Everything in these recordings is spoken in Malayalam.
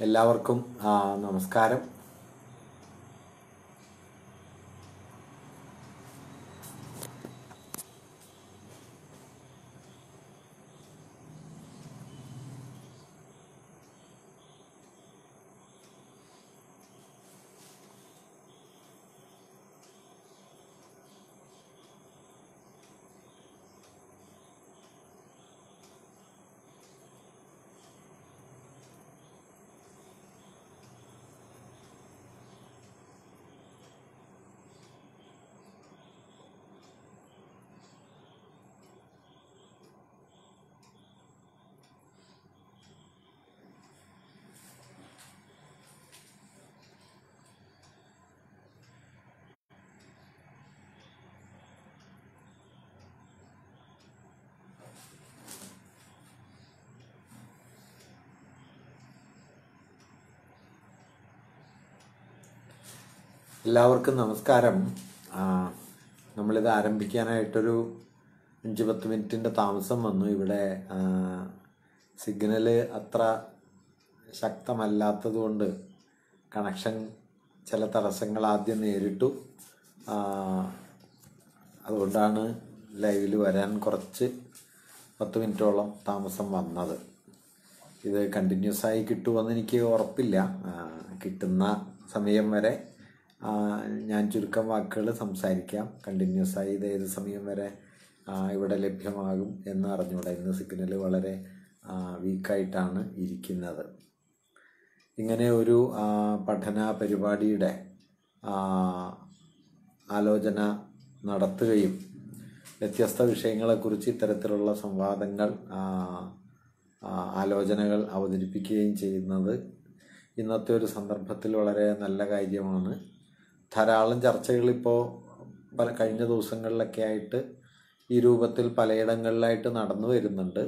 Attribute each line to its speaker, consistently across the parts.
Speaker 1: el labor con Namaskar. no എല്ലാവർക്കും നമസ്കാരം നമ്മളിത് ആരംഭിക്കാനായിട്ടൊരു അഞ്ച് പത്ത് മിനിറ്റിൻ്റെ താമസം വന്നു ഇവിടെ സിഗ്നൽ അത്ര ശക്തമല്ലാത്തതുകൊണ്ട് കണക്ഷൻ ചില തടസ്സങ്ങൾ ആദ്യം നേരിട്ടു അതുകൊണ്ടാണ് ലൈവിൽ വരാൻ കുറച്ച് പത്ത് മിനിറ്റോളം താമസം വന്നത് ഇത് കണ്ടിന്യൂസ് ആയി കിട്ടുമെന്ന് എനിക്ക് ഉറപ്പില്ല കിട്ടുന്ന സമയം വരെ ഞാൻ ചുരുക്കം വാക്കുകൾ സംസാരിക്കാം കണ്ടിന്യൂസ് ആയി ഇത് ഏത് സമയം വരെ ഇവിടെ ലഭ്യമാകും എന്ന് അറിഞ്ഞുകൂടെ ഇന്ന് സിഗ്നൽ വളരെ വീക്കായിട്ടാണ് ഇരിക്കുന്നത് ഇങ്ങനെ ഒരു പഠന പരിപാടിയുടെ ആലോചന നടത്തുകയും വ്യത്യസ്ത വിഷയങ്ങളെക്കുറിച്ച് ഇത്തരത്തിലുള്ള സംവാദങ്ങൾ ആലോചനകൾ അവതരിപ്പിക്കുകയും ചെയ്യുന്നത് ഇന്നത്തെ ഒരു സന്ദർഭത്തിൽ വളരെ നല്ല കാര്യമാണ് ധാരാളം ചർച്ചകൾ ഇപ്പോൾ പല കഴിഞ്ഞ ദിവസങ്ങളിലൊക്കെ ആയിട്ട് ഈ രൂപത്തിൽ പലയിടങ്ങളിലായിട്ട് നടന്നു വരുന്നുണ്ട്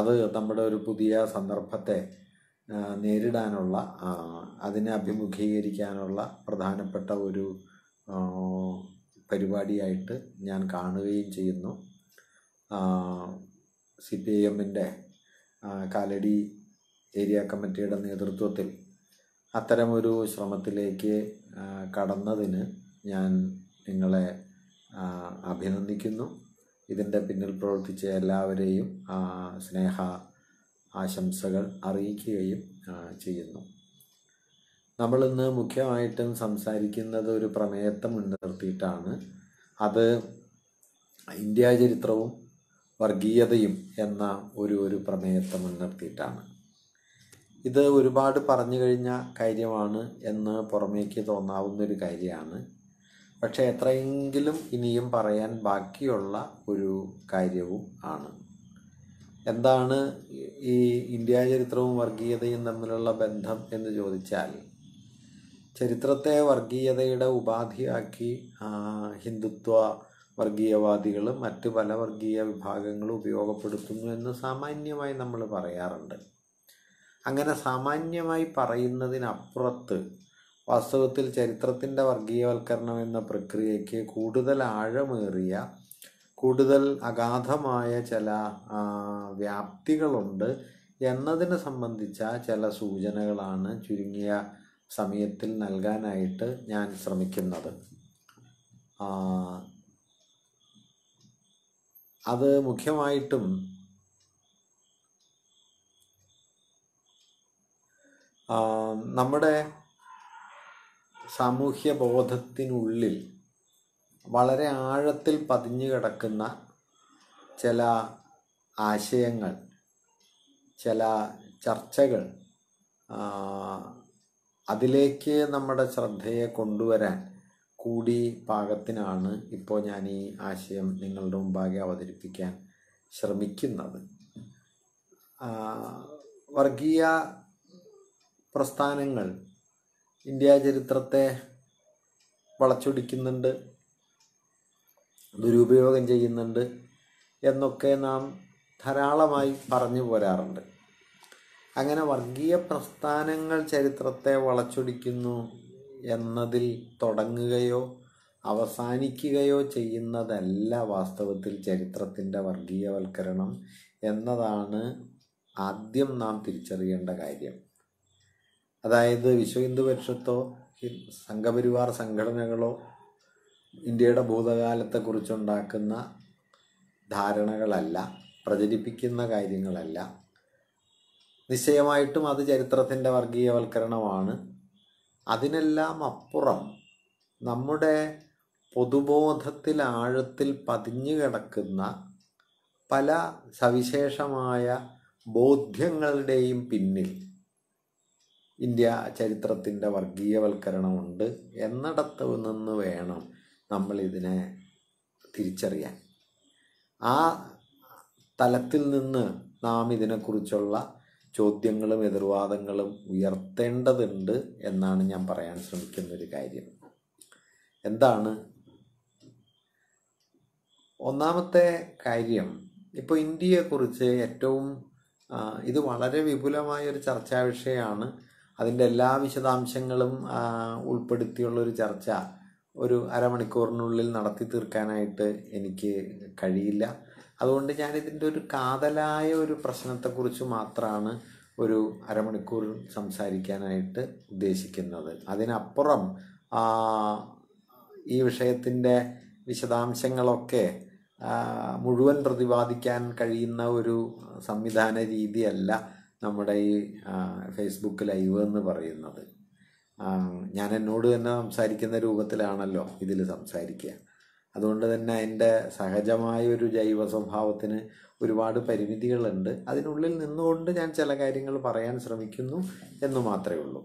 Speaker 1: അത് നമ്മുടെ ഒരു പുതിയ സന്ദർഭത്തെ നേരിടാനുള്ള അതിനെ അഭിമുഖീകരിക്കാനുള്ള പ്രധാനപ്പെട്ട ഒരു പരിപാടിയായിട്ട് ഞാൻ കാണുകയും ചെയ്യുന്നു സി പി ഐ എമ്മിൻ്റെ കാലടി ഏരിയ കമ്മിറ്റിയുടെ നേതൃത്വത്തിൽ അത്തരമൊരു ശ്രമത്തിലേക്ക് കടന്നതിന് ഞാൻ നിങ്ങളെ അഭിനന്ദിക്കുന്നു ഇതിൻ്റെ പിന്നിൽ പ്രവർത്തിച്ച എല്ലാവരെയും സ്നേഹ ആശംസകൾ അറിയിക്കുകയും ചെയ്യുന്നു നമ്മളിന്ന് മുഖ്യമായിട്ടും സംസാരിക്കുന്നത് ഒരു പ്രമേയത്തെ മുൻനിർത്തിയിട്ടാണ് അത് ഇന്ത്യ ചരിത്രവും വർഗീയതയും എന്ന ഒരു ഒരു പ്രമേയത്തെ മുൻനിർത്തിയിട്ടാണ് ഇത് ഒരുപാട് പറഞ്ഞു കഴിഞ്ഞ കാര്യമാണ് എന്ന് പുറമേക്ക് ഒരു കാര്യമാണ് പക്ഷേ എത്രയെങ്കിലും ഇനിയും പറയാൻ ബാക്കിയുള്ള ഒരു കാര്യവും ആണ് എന്താണ് ഈ ഇന്ത്യ ചരിത്രവും വർഗീയതയും തമ്മിലുള്ള ബന്ധം എന്ന് ചോദിച്ചാൽ ചരിത്രത്തെ വർഗീയതയുടെ ഉപാധിയാക്കി ഹിന്ദുത്വ വർഗീയവാദികളും മറ്റ് പല വർഗീയ വിഭാഗങ്ങളും ഉപയോഗപ്പെടുത്തുന്നു എന്ന് സാമാന്യമായി നമ്മൾ പറയാറുണ്ട് അങ്ങനെ സാമാന്യമായി പറയുന്നതിനപ്പുറത്ത് വാസ്തവത്തിൽ ചരിത്രത്തിൻ്റെ വർഗീയവൽക്കരണം എന്ന പ്രക്രിയയ്ക്ക് കൂടുതൽ ആഴമേറിയ കൂടുതൽ അഗാധമായ ചില വ്യാപ്തികളുണ്ട് എന്നതിനെ സംബന്ധിച്ച ചില സൂചനകളാണ് ചുരുങ്ങിയ സമയത്തിൽ നൽകാനായിട്ട് ഞാൻ ശ്രമിക്കുന്നത് അത് മുഖ്യമായിട്ടും നമ്മുടെ സാമൂഹ്യ ബോധത്തിനുള്ളിൽ വളരെ ആഴത്തിൽ പതിഞ്ഞു കിടക്കുന്ന ചില ആശയങ്ങൾ ചില ചർച്ചകൾ അതിലേക്ക് നമ്മുടെ ശ്രദ്ധയെ കൊണ്ടുവരാൻ കൂടി പാകത്തിനാണ് ഇപ്പോൾ ഞാൻ ഈ ആശയം നിങ്ങളുടെ മുമ്പാകെ അവതരിപ്പിക്കാൻ ശ്രമിക്കുന്നത് വർഗീയ പ്രസ്ഥാനങ്ങൾ ഇന്ത്യ ചരിത്രത്തെ വളച്ചൊടിക്കുന്നുണ്ട് ദുരുപയോഗം ചെയ്യുന്നുണ്ട് എന്നൊക്കെ നാം ധാരാളമായി പറഞ്ഞു പോരാറുണ്ട് അങ്ങനെ വർഗീയ പ്രസ്ഥാനങ്ങൾ ചരിത്രത്തെ വളച്ചൊടിക്കുന്നു എന്നതിൽ തുടങ്ങുകയോ അവസാനിക്കുകയോ ചെയ്യുന്നതല്ല വാസ്തവത്തിൽ ചരിത്രത്തിൻ്റെ വർഗീയവൽക്കരണം എന്നതാണ് ആദ്യം നാം തിരിച്ചറിയേണ്ട കാര്യം അതായത് വിശ്വ ഹിന്ദു പരിഷത്തോ സംഘപരിവാർ സംഘടനകളോ ഇന്ത്യയുടെ ഭൂതകാലത്തെക്കുറിച്ചുണ്ടാക്കുന്ന ധാരണകളല്ല പ്രചരിപ്പിക്കുന്ന കാര്യങ്ങളല്ല നിശ്ചയമായിട്ടും അത് ചരിത്രത്തിൻ്റെ വർഗീയവൽക്കരണമാണ് അതിനെല്ലാം അപ്പുറം നമ്മുടെ പൊതുബോധത്തിൽ ആഴത്തിൽ പതിഞ്ഞു കിടക്കുന്ന പല സവിശേഷമായ ബോധ്യങ്ങളുടെയും പിന്നിൽ ഇന്ത്യ ചരിത്രത്തിൻ്റെ വർഗീയവൽക്കരണമുണ്ട് എന്നിടത്തു നിന്ന് വേണം നമ്മളിതിനെ തിരിച്ചറിയാൻ ആ തലത്തിൽ നിന്ന് നാം ഇതിനെക്കുറിച്ചുള്ള ചോദ്യങ്ങളും എതിർവാദങ്ങളും ഉയർത്തേണ്ടതുണ്ട് എന്നാണ് ഞാൻ പറയാൻ ശ്രമിക്കുന്ന ഒരു കാര്യം എന്താണ് ഒന്നാമത്തെ കാര്യം ഇപ്പോൾ ഇന്ത്യയെക്കുറിച്ച് ഏറ്റവും ഇത് വളരെ വിപുലമായ ഒരു ചർച്ചാ വിഷയമാണ് അതിൻ്റെ എല്ലാ വിശദാംശങ്ങളും ഉൾപ്പെടുത്തിയുള്ള ഒരു ചർച്ച ഒരു അരമണിക്കൂറിനുള്ളിൽ നടത്തി തീർക്കാനായിട്ട് എനിക്ക് കഴിയില്ല അതുകൊണ്ട് ഞാൻ ഇതിൻ്റെ ഒരു കാതലായ ഒരു പ്രശ്നത്തെക്കുറിച്ച് മാത്രമാണ് ഒരു അരമണിക്കൂർ സംസാരിക്കാനായിട്ട് ഉദ്ദേശിക്കുന്നത് അതിനപ്പുറം ഈ വിഷയത്തിൻ്റെ വിശദാംശങ്ങളൊക്കെ മുഴുവൻ പ്രതിപാദിക്കാൻ കഴിയുന്ന ഒരു സംവിധാന രീതിയല്ല നമ്മുടെ ഈ ഫേസ്ബുക്ക് ലൈവ് എന്ന് പറയുന്നത് ഞാൻ എന്നോട് തന്നെ സംസാരിക്കുന്ന രൂപത്തിലാണല്ലോ ഇതിൽ സംസാരിക്കുക അതുകൊണ്ട് തന്നെ എൻ്റെ സഹജമായ ഒരു ജൈവ സ്വഭാവത്തിന് ഒരുപാട് പരിമിതികളുണ്ട് അതിനുള്ളിൽ നിന്നുകൊണ്ട് ഞാൻ ചില കാര്യങ്ങൾ പറയാൻ ശ്രമിക്കുന്നു എന്ന് മാത്രമേ ഉള്ളൂ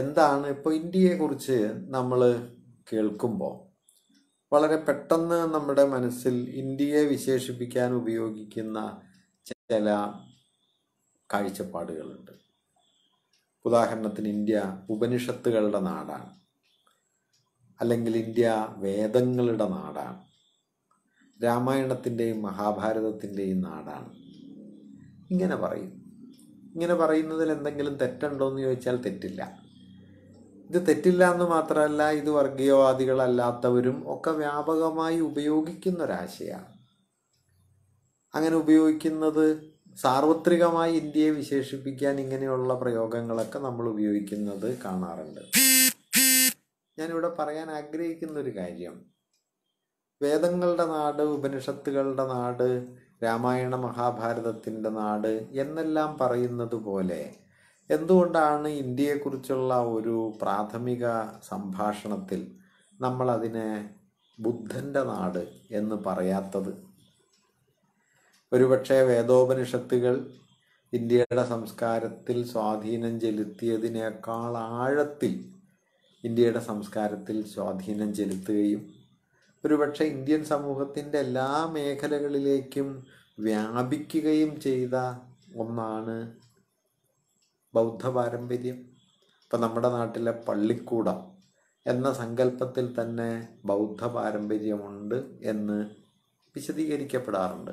Speaker 1: എന്താണ് ഇപ്പോൾ ഇന്ത്യയെക്കുറിച്ച് നമ്മൾ കേൾക്കുമ്പോൾ വളരെ പെട്ടെന്ന് നമ്മുടെ മനസ്സിൽ ഇന്ത്യയെ വിശേഷിപ്പിക്കാൻ ഉപയോഗിക്കുന്ന ചില കാഴ്ചപ്പാടുകളുണ്ട് ഉദാഹരണത്തിന് ഇന്ത്യ ഉപനിഷത്തുകളുടെ നാടാണ് അല്ലെങ്കിൽ ഇന്ത്യ വേദങ്ങളുടെ നാടാണ് രാമായണത്തിൻ്റെയും മഹാഭാരതത്തിൻ്റെയും നാടാണ് ഇങ്ങനെ പറയും ഇങ്ങനെ പറയുന്നതിൽ എന്തെങ്കിലും തെറ്റുണ്ടോ എന്ന് ചോദിച്ചാൽ തെറ്റില്ല ഇത് തെറ്റില്ല എന്ന് മാത്രമല്ല ഇത് വർഗീയവാദികളല്ലാത്തവരും ഒക്കെ വ്യാപകമായി ഉപയോഗിക്കുന്നൊരാശയമാണ് അങ്ങനെ ഉപയോഗിക്കുന്നത് സാർവത്രികമായി ഇന്ത്യയെ വിശേഷിപ്പിക്കാൻ ഇങ്ങനെയുള്ള പ്രയോഗങ്ങളൊക്കെ നമ്മൾ ഉപയോഗിക്കുന്നത് കാണാറുണ്ട് ഞാനിവിടെ പറയാൻ ആഗ്രഹിക്കുന്ന ഒരു കാര്യം വേദങ്ങളുടെ നാട് ഉപനിഷത്തുകളുടെ നാട് രാമായണ മഹാഭാരതത്തിൻ്റെ നാട് എന്നെല്ലാം പറയുന്നത് പോലെ എന്തുകൊണ്ടാണ് ഇന്ത്യയെക്കുറിച്ചുള്ള ഒരു പ്രാഥമിക സംഭാഷണത്തിൽ നമ്മളതിനെ ബുദ്ധൻ്റെ നാട് എന്ന് പറയാത്തത് ഒരുപക്ഷെ വേദോപനിഷത്തുകൾ ഇന്ത്യയുടെ സംസ്കാരത്തിൽ സ്വാധീനം ചെലുത്തിയതിനേക്കാൾ ആഴത്തിൽ ഇന്ത്യയുടെ സംസ്കാരത്തിൽ സ്വാധീനം ചെലുത്തുകയും ഒരുപക്ഷെ ഇന്ത്യൻ സമൂഹത്തിൻ്റെ എല്ലാ മേഖലകളിലേക്കും വ്യാപിക്കുകയും ചെയ്ത ഒന്നാണ് ബൗദ്ധ പാരമ്പര്യം ഇപ്പം നമ്മുടെ നാട്ടിലെ പള്ളിക്കൂടം എന്ന സങ്കല്പത്തിൽ തന്നെ ബൗദ്ധ പാരമ്പര്യമുണ്ട് എന്ന് വിശദീകരിക്കപ്പെടാറുണ്ട്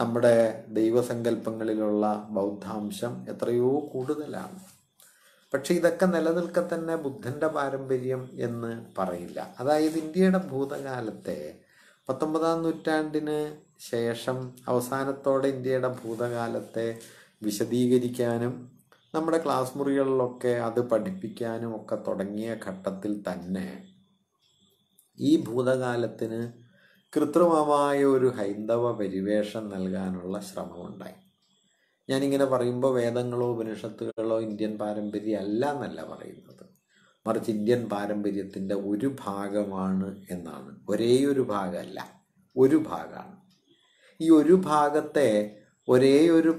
Speaker 1: നമ്മുടെ ദൈവസങ്കല്പങ്ങളിലുള്ള ബൗദ്ധാംശം എത്രയോ കൂടുതലാണ് പക്ഷേ ഇതൊക്കെ നിലനിൽക്കെ തന്നെ ബുദ്ധൻ്റെ പാരമ്പര്യം എന്ന് പറയില്ല അതായത് ഇന്ത്യയുടെ ഭൂതകാലത്തെ പത്തൊമ്പതാം നൂറ്റാണ്ടിന് ശേഷം അവസാനത്തോടെ ഇന്ത്യയുടെ ഭൂതകാലത്തെ വിശദീകരിക്കാനും നമ്മുടെ ക്ലാസ് മുറികളിലൊക്കെ അത് പഠിപ്പിക്കാനും ഒക്കെ തുടങ്ങിയ ഘട്ടത്തിൽ തന്നെ ഈ ഭൂതകാലത്തിന് കൃത്രിമമായ ഒരു ഹൈന്ദവ പരിവേഷം നൽകാനുള്ള ശ്രമമുണ്ടായി ഞാനിങ്ങനെ പറയുമ്പോൾ വേദങ്ങളോ ഉപനിഷത്തുകളോ ഇന്ത്യൻ പാരമ്പര്യം അല്ല എന്നല്ല പറയുന്നത് മറിച്ച് ഇന്ത്യൻ പാരമ്പര്യത്തിൻ്റെ ഒരു ഭാഗമാണ് എന്നാണ് ഒരേ ഒരു ഭാഗമല്ല ഒരു ഭാഗമാണ് ഈ ഒരു ഭാഗത്തെ ഒരേ ഒരു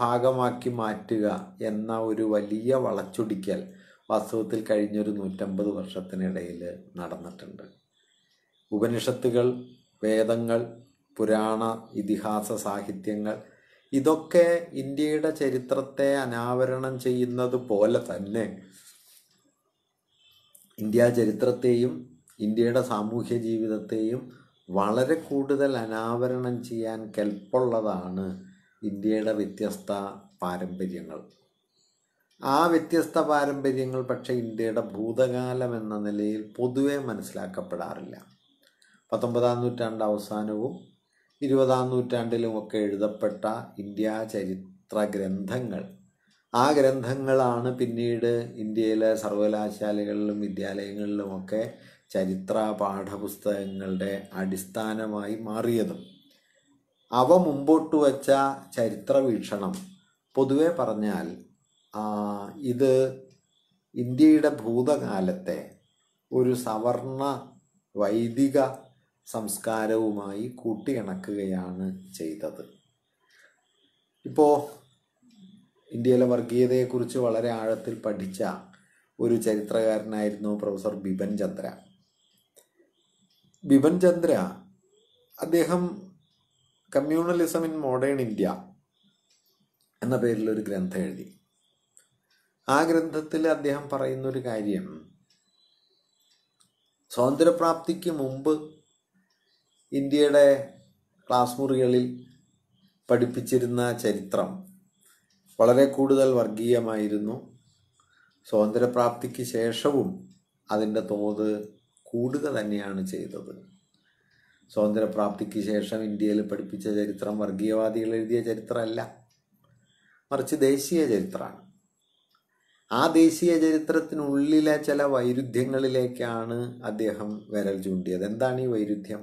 Speaker 1: ഭാഗമാക്കി മാറ്റുക എന്ന ഒരു വലിയ വളച്ചൊടിക്കൽ വാസ്തവത്തിൽ കഴിഞ്ഞൊരു നൂറ്റമ്പത് വർഷത്തിനിടയിൽ നടന്നിട്ടുണ്ട് ഉപനിഷത്തുകൾ വേദങ്ങൾ പുരാണ ഇതിഹാസ സാഹിത്യങ്ങൾ ഇതൊക്കെ ഇന്ത്യയുടെ ചരിത്രത്തെ അനാവരണം ചെയ്യുന്നത് പോലെ തന്നെ ഇന്ത്യ ചരിത്രത്തെയും ഇന്ത്യയുടെ സാമൂഹ്യ ജീവിതത്തെയും വളരെ കൂടുതൽ അനാവരണം ചെയ്യാൻ കെൽപ്പുള്ളതാണ് ഇന്ത്യയുടെ വ്യത്യസ്ത പാരമ്പര്യങ്ങൾ ആ വ്യത്യസ്ത പാരമ്പര്യങ്ങൾ പക്ഷേ ഇന്ത്യയുടെ ഭൂതകാലം എന്ന നിലയിൽ പൊതുവെ മനസ്സിലാക്കപ്പെടാറില്ല പത്തൊമ്പതാം നൂറ്റാണ്ട് അവസാനവും ഇരുപതാം ഒക്കെ എഴുതപ്പെട്ട ഇന്ത്യ ചരിത്ര ഗ്രന്ഥങ്ങൾ ആ ഗ്രന്ഥങ്ങളാണ് പിന്നീട് ഇന്ത്യയിലെ സർവകലാശാലകളിലും വിദ്യാലയങ്ങളിലുമൊക്കെ ചരിത്ര പാഠപുസ്തകങ്ങളുടെ അടിസ്ഥാനമായി മാറിയതും അവ മുമ്പോട്ട് വച്ച ചരിത്ര വീക്ഷണം പൊതുവെ പറഞ്ഞാൽ ഇത് ഇന്ത്യയുടെ ഭൂതകാലത്തെ ഒരു സവർണ വൈദിക സംസ്കാരവുമായി കൂട്ടിയിണക്കുകയാണ് ചെയ്തത് ഇപ്പോൾ ഇന്ത്യയിലെ വർഗീയതയെക്കുറിച്ച് വളരെ ആഴത്തിൽ പഠിച്ച ഒരു ചരിത്രകാരനായിരുന്നു പ്രൊഫസർ ബിപൻ ചന്ദ്ര ബിപൻ ചന്ദ്ര അദ്ദേഹം കമ്മ്യൂണലിസം ഇൻ മോഡേൺ ഇന്ത്യ എന്ന പേരിൽ ഒരു ഗ്രന്ഥം എഴുതി ആ ഗ്രന്ഥത്തിൽ അദ്ദേഹം പറയുന്നൊരു കാര്യം സ്വാതന്ത്ര്യപ്രാപ്തിക്ക് മുമ്പ് ഇന്ത്യയുടെ ക്ലാസ് മുറികളിൽ പഠിപ്പിച്ചിരുന്ന ചരിത്രം വളരെ കൂടുതൽ വർഗീയമായിരുന്നു സ്വാതന്ത്ര്യപ്രാപ്തിക്ക് ശേഷവും അതിൻ്റെ തോത് കൂടുക തന്നെയാണ് ചെയ്തത് സ്വാതന്ത്ര്യപ്രാപ്തിക്ക് ശേഷം ഇന്ത്യയിൽ പഠിപ്പിച്ച ചരിത്രം വർഗീയവാദികൾ എഴുതിയ ചരിത്രമല്ല മറിച്ച് ദേശീയ ചരിത്രമാണ് ആ ദേശീയ ചരിത്രത്തിനുള്ളിലെ ചില വൈരുദ്ധ്യങ്ങളിലേക്കാണ് അദ്ദേഹം വിരൽ ചൂണ്ടിയത് എന്താണ് ഈ വൈരുദ്ധ്യം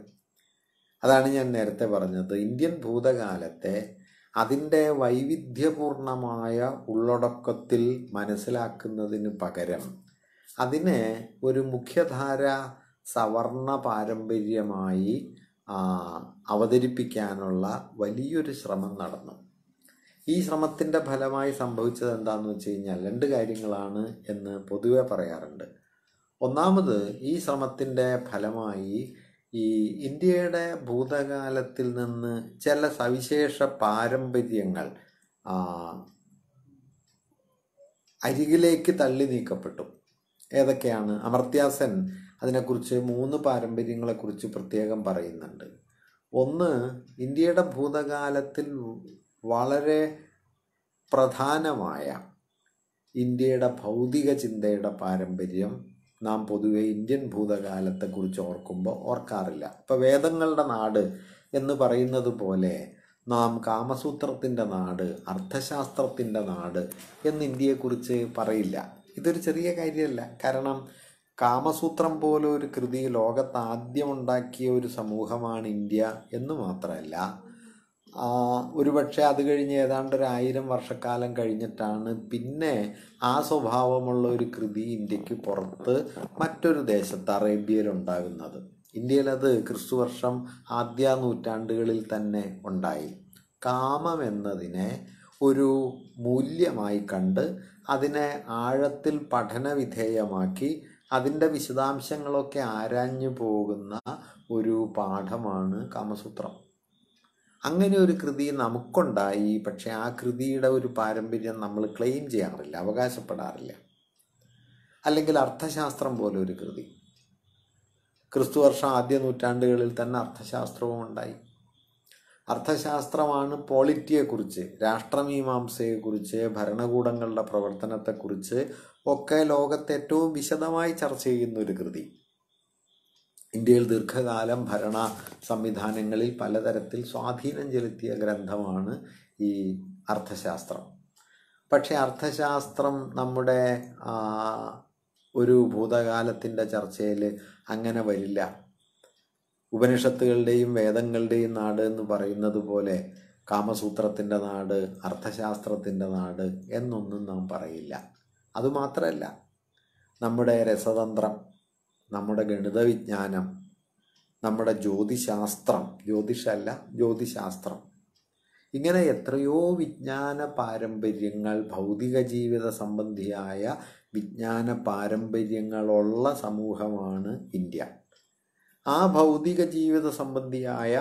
Speaker 1: അതാണ് ഞാൻ നേരത്തെ പറഞ്ഞത് ഇന്ത്യൻ ഭൂതകാലത്തെ അതിൻ്റെ വൈവിധ്യപൂർണമായ ഉള്ളടക്കത്തിൽ മനസ്സിലാക്കുന്നതിന് പകരം അതിനെ ഒരു മുഖ്യധാര സവർണ പാരമ്പര്യമായി അവതരിപ്പിക്കാനുള്ള വലിയൊരു ശ്രമം നടന്നു ഈ ശ്രമത്തിൻ്റെ ഫലമായി സംഭവിച്ചത് എന്താണെന്ന് വെച്ച് കഴിഞ്ഞാൽ രണ്ട് കാര്യങ്ങളാണ് എന്ന് പൊതുവെ പറയാറുണ്ട് ഒന്നാമത് ഈ ശ്രമത്തിൻ്റെ ഫലമായി ഈ ഇന്ത്യയുടെ ഭൂതകാലത്തിൽ നിന്ന് ചില സവിശേഷ പാരമ്പര്യങ്ങൾ അരികിലേക്ക് തള്ളി നീക്കപ്പെട്ടു ഏതൊക്കെയാണ് അമർത്യാസൻ അതിനെക്കുറിച്ച് മൂന്ന് പാരമ്പര്യങ്ങളെക്കുറിച്ച് പ്രത്യേകം പറയുന്നുണ്ട് ഒന്ന് ഇന്ത്യയുടെ ഭൂതകാലത്തിൽ വളരെ പ്രധാനമായ ഇന്ത്യയുടെ ഭൗതിക ചിന്തയുടെ പാരമ്പര്യം നാം പൊതുവെ ഇന്ത്യൻ ഭൂതകാലത്തെക്കുറിച്ച് ഓർക്കുമ്പോൾ ഓർക്കാറില്ല ഇപ്പോൾ വേദങ്ങളുടെ നാട് എന്ന് പറയുന്നത് പോലെ നാം കാമസൂത്രത്തിൻ്റെ നാട് അർത്ഥശാസ്ത്രത്തിൻ്റെ നാട് എന്ന് ഇന്ത്യയെക്കുറിച്ച് പറയില്ല ഇതൊരു ചെറിയ കാര്യമല്ല കാരണം കാമസൂത്രം പോലെ ഒരു കൃതി ലോകത്ത് ഒരു സമൂഹമാണ് ഇന്ത്യ എന്ന് മാത്രമല്ല ഒരുപക്ഷെ അത് കഴിഞ്ഞ് ഏതാണ്ട് ഒരു ആയിരം വർഷക്കാലം കഴിഞ്ഞിട്ടാണ് പിന്നെ ആ സ്വഭാവമുള്ള ഒരു കൃതി ഇന്ത്യക്ക് പുറത്ത് മറ്റൊരു ദേശത്ത് അറേബ്യയിലുണ്ടാകുന്നത് ഇന്ത്യയിലത് ക്രിസ്തുവർഷം ആദ്യ നൂറ്റാണ്ടുകളിൽ തന്നെ ഉണ്ടായി കാമം എന്നതിനെ ഒരു മൂല്യമായി കണ്ട് അതിനെ ആഴത്തിൽ പഠനവിധേയമാക്കി അതിൻ്റെ വിശദാംശങ്ങളൊക്കെ ആരാഞ്ഞു പോകുന്ന ഒരു പാഠമാണ് കാമസൂത്രം അങ്ങനെ ഒരു കൃതി നമുക്കുണ്ടായി പക്ഷേ ആ കൃതിയുടെ ഒരു പാരമ്പര്യം നമ്മൾ ക്ലെയിം ചെയ്യാറില്ല അവകാശപ്പെടാറില്ല അല്ലെങ്കിൽ അർത്ഥശാസ്ത്രം പോലെ ഒരു കൃതി ക്രിസ്തുവർഷം ആദ്യ നൂറ്റാണ്ടുകളിൽ തന്നെ അർത്ഥശാസ്ത്രവും ഉണ്ടായി അർത്ഥശാസ്ത്രമാണ് പോളിറ്റിയെക്കുറിച്ച് രാഷ്ട്രമീമാംസയെക്കുറിച്ച് ഭരണകൂടങ്ങളുടെ പ്രവർത്തനത്തെക്കുറിച്ച് ഒക്കെ ലോകത്തെ ഏറ്റവും വിശദമായി ചർച്ച ചെയ്യുന്ന ഒരു കൃതി ഇന്ത്യയിൽ ദീർഘകാലം ഭരണ സംവിധാനങ്ങളിൽ പലതരത്തിൽ സ്വാധീനം ചെലുത്തിയ ഗ്രന്ഥമാണ് ഈ അർത്ഥശാസ്ത്രം പക്ഷേ അർത്ഥശാസ്ത്രം നമ്മുടെ ഒരു ഭൂതകാലത്തിൻ്റെ ചർച്ചയിൽ അങ്ങനെ വരില്ല ഉപനിഷത്തുകളുടെയും വേദങ്ങളുടെയും നാട് എന്ന് പറയുന്നത് പോലെ കാമസൂത്രത്തിൻ്റെ നാട് അർത്ഥശാസ്ത്രത്തിൻ്റെ നാട് എന്നൊന്നും നാം പറയില്ല അതുമാത്രമല്ല നമ്മുടെ രസതന്ത്രം നമ്മുടെ ഗണിത വിജ്ഞാനം നമ്മുടെ ജ്യോതിശാസ്ത്രം ജ്യോതിഷല്ല ജ്യോതിശാസ്ത്രം ഇങ്ങനെ എത്രയോ വിജ്ഞാന പാരമ്പര്യങ്ങൾ ഭൗതിക ജീവിത സംബന്ധിയായ വിജ്ഞാന പാരമ്പര്യങ്ങളുള്ള സമൂഹമാണ് ഇന്ത്യ ആ ഭൗതിക ജീവിത സംബന്ധിയായ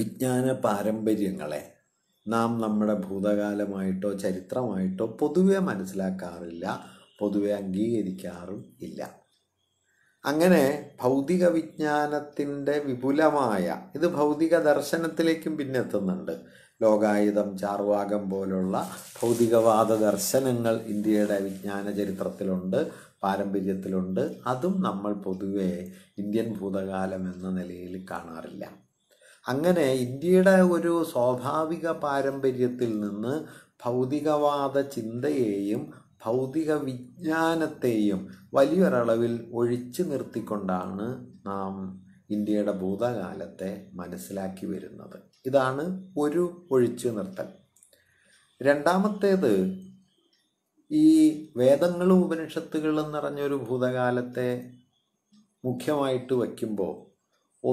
Speaker 1: വിജ്ഞാന പാരമ്പര്യങ്ങളെ നാം നമ്മുടെ ഭൂതകാലമായിട്ടോ ചരിത്രമായിട്ടോ പൊതുവെ മനസ്സിലാക്കാറില്ല പൊതുവെ അംഗീകരിക്കാറും ഇല്ല അങ്ങനെ ഭൗതിക വിജ്ഞാനത്തിൻ്റെ വിപുലമായ ഇത് ഭൗതിക ദർശനത്തിലേക്കും പിന്നെത്തുന്നുണ്ട് ലോകായുധം ചാർവാകം പോലുള്ള ഭൗതികവാദ ദർശനങ്ങൾ ഇന്ത്യയുടെ വിജ്ഞാന ചരിത്രത്തിലുണ്ട് പാരമ്പര്യത്തിലുണ്ട് അതും നമ്മൾ പൊതുവെ ഇന്ത്യൻ ഭൂതകാലം എന്ന നിലയിൽ കാണാറില്ല അങ്ങനെ ഇന്ത്യയുടെ ഒരു സ്വാഭാവിക പാരമ്പര്യത്തിൽ നിന്ന് ഭൗതികവാദ ചിന്തയെയും ഭൗതിക വിജ്ഞാനത്തെയും വലിയൊരളവിൽ ഒഴിച്ചു നിർത്തിക്കൊണ്ടാണ് നാം ഇന്ത്യയുടെ ഭൂതകാലത്തെ മനസ്സിലാക്കി വരുന്നത് ഇതാണ് ഒരു ഒഴിച്ചു നിർത്തൽ രണ്ടാമത്തേത് ഈ വേദങ്ങളും ഉപനിഷത്തുകളും നിറഞ്ഞൊരു ഭൂതകാലത്തെ മുഖ്യമായിട്ട് വയ്ക്കുമ്പോൾ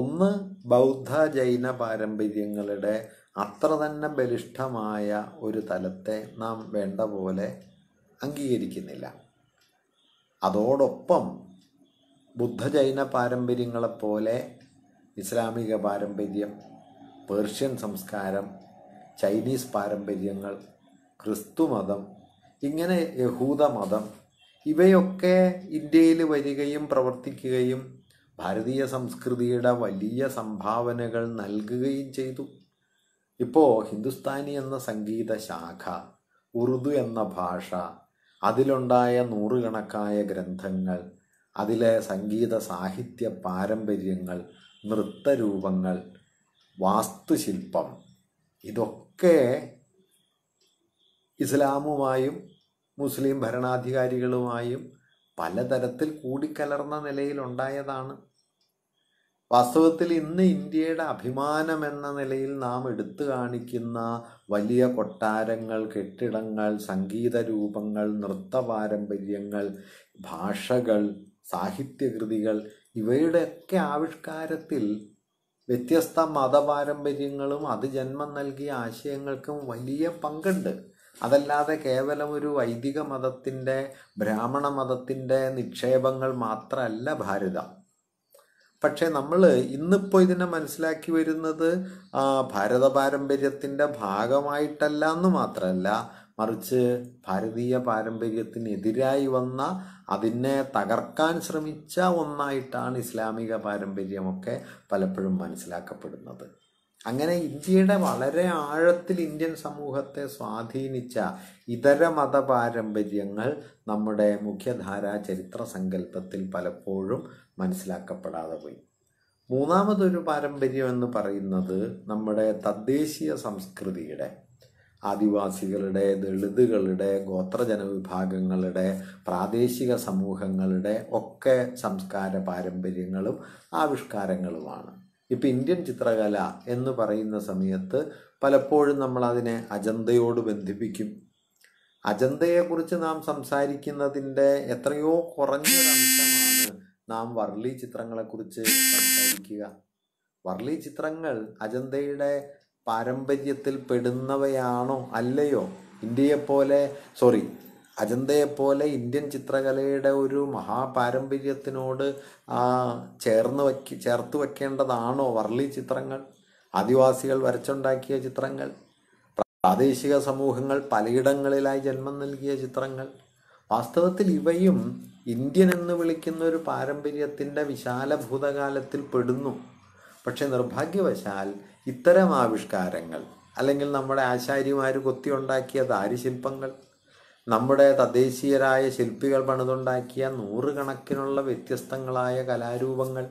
Speaker 1: ഒന്ന് ബൗദ്ധ ജൈന പാരമ്പര്യങ്ങളുടെ അത്ര തന്നെ ബലിഷ്ഠമായ ഒരു തലത്തെ നാം വേണ്ട പോലെ അംഗീകരിക്കുന്നില്ല അതോടൊപ്പം ബുദ്ധജൈന പാരമ്പര്യങ്ങളെപ്പോലെ ഇസ്ലാമിക പാരമ്പര്യം പേർഷ്യൻ സംസ്കാരം ചൈനീസ് പാരമ്പര്യങ്ങൾ ക്രിസ്തുമതം ഇങ്ങനെ യഹൂദമതം ഇവയൊക്കെ ഇന്ത്യയിൽ വരികയും പ്രവർത്തിക്കുകയും ഭാരതീയ സംസ്കൃതിയുടെ വലിയ സംഭാവനകൾ നൽകുകയും ചെയ്തു ഇപ്പോൾ ഹിന്ദുസ്ഥാനി എന്ന സംഗീത ശാഖ ഉറുദു എന്ന ഭാഷ അതിലുണ്ടായ നൂറുകണക്കായ ഗ്രന്ഥങ്ങൾ അതിലെ സംഗീത സാഹിത്യ പാരമ്പര്യങ്ങൾ നൃത്തരൂപങ്ങൾ വാസ്തുശില്പം ഇതൊക്കെ ഇസ്ലാമുമായും മുസ്ലിം ഭരണാധികാരികളുമായും പലതരത്തിൽ കൂടിക്കലർന്ന നിലയിലുണ്ടായതാണ് വാസ്തവത്തിൽ ഇന്ന് ഇന്ത്യയുടെ അഭിമാനം എന്ന നിലയിൽ നാം എടുത്തു കാണിക്കുന്ന വലിയ കൊട്ടാരങ്ങൾ കെട്ടിടങ്ങൾ സംഗീത രൂപങ്ങൾ നൃത്ത പാരമ്പര്യങ്ങൾ ഭാഷകൾ സാഹിത്യകൃതികൾ ഇവയുടെയൊക്കെ ആവിഷ്കാരത്തിൽ വ്യത്യസ്ത മതപാരമ്പര്യങ്ങളും അത് ജന്മം നൽകിയ ആശയങ്ങൾക്കും വലിയ പങ്കുണ്ട് അതല്ലാതെ കേവലം ഒരു വൈദിക മതത്തിൻ്റെ ബ്രാഹ്മണ മതത്തിൻ്റെ നിക്ഷേപങ്ങൾ മാത്രമല്ല ഭാരതം പക്ഷേ നമ്മൾ ഇന്നിപ്പോൾ ഇതിനെ മനസ്സിലാക്കി വരുന്നത് ഭാരത പാരമ്പര്യത്തിൻ്റെ ഭാഗമായിട്ടല്ല എന്ന് മാത്രമല്ല മറിച്ച് ഭാരതീയ പാരമ്പര്യത്തിനെതിരായി വന്ന അതിനെ തകർക്കാൻ ശ്രമിച്ച ഒന്നായിട്ടാണ് ഇസ്ലാമിക പാരമ്പര്യമൊക്കെ പലപ്പോഴും മനസ്സിലാക്കപ്പെടുന്നത് അങ്ങനെ ഇന്ത്യയുടെ വളരെ ആഴത്തിൽ ഇന്ത്യൻ സമൂഹത്തെ സ്വാധീനിച്ച ഇതര മത പാരമ്പര്യങ്ങൾ നമ്മുടെ മുഖ്യധാരാ ചരിത്ര സങ്കല്പത്തിൽ പലപ്പോഴും മനസ്സിലാക്കപ്പെടാതെ പോയി മൂന്നാമതൊരു പാരമ്പര്യം എന്ന് പറയുന്നത് നമ്മുടെ തദ്ദേശീയ സംസ്കൃതിയുടെ ആദിവാസികളുടെ ദളിതുകളുടെ ഗോത്രജന പ്രാദേശിക സമൂഹങ്ങളുടെ ഒക്കെ സംസ്കാര പാരമ്പര്യങ്ങളും ആവിഷ്കാരങ്ങളുമാണ് ഇപ്പം ഇന്ത്യൻ ചിത്രകല എന്ന് പറയുന്ന സമയത്ത് പലപ്പോഴും നമ്മൾ അതിനെ അജന്തയോട് ബന്ധിപ്പിക്കും അജന്തയെക്കുറിച്ച് നാം സംസാരിക്കുന്നതിൻ്റെ എത്രയോ കുറഞ്ഞൊരംശമാണ് നാം വർളി ചിത്രങ്ങളെക്കുറിച്ച് സംസാരിക്കുക വർളി ചിത്രങ്ങൾ അജന്തയുടെ പാരമ്പര്യത്തിൽ പെടുന്നവയാണോ അല്ലയോ ഇന്ത്യയെപ്പോലെ സോറി അജന്തയെപ്പോലെ ഇന്ത്യൻ ചിത്രകലയുടെ ഒരു മഹാപാരമ്പര്യത്തിനോട് ചേർന്ന് വയ്ക്ക ചേർത്ത് വയ്ക്കേണ്ടതാണോ വർളി ചിത്രങ്ങൾ ആദിവാസികൾ വരച്ചുണ്ടാക്കിയ ചിത്രങ്ങൾ പ്രാദേശിക സമൂഹങ്ങൾ പലയിടങ്ങളിലായി ജന്മം നൽകിയ ചിത്രങ്ങൾ വാസ്തവത്തിൽ ഇവയും ഇന്ത്യൻ എന്ന് വിളിക്കുന്ന ഒരു പാരമ്പര്യത്തിൻ്റെ വിശാല ഭൂതകാലത്തിൽ പെടുന്നു പക്ഷെ നിർഭാഗ്യവശാൽ ഇത്തരം ആവിഷ്കാരങ്ങൾ അല്ലെങ്കിൽ നമ്മുടെ ആശാരിമാർ കൊത്തിയുണ്ടാക്കിയ ദാരിശില്പങ്ങൾ നമ്മുടെ തദ്ദേശീയരായ ശില്പികൾ പണിതുണ്ടാക്കിയ നൂറുകണക്കിനുള്ള വ്യത്യസ്തങ്ങളായ കലാരൂപങ്ങൾ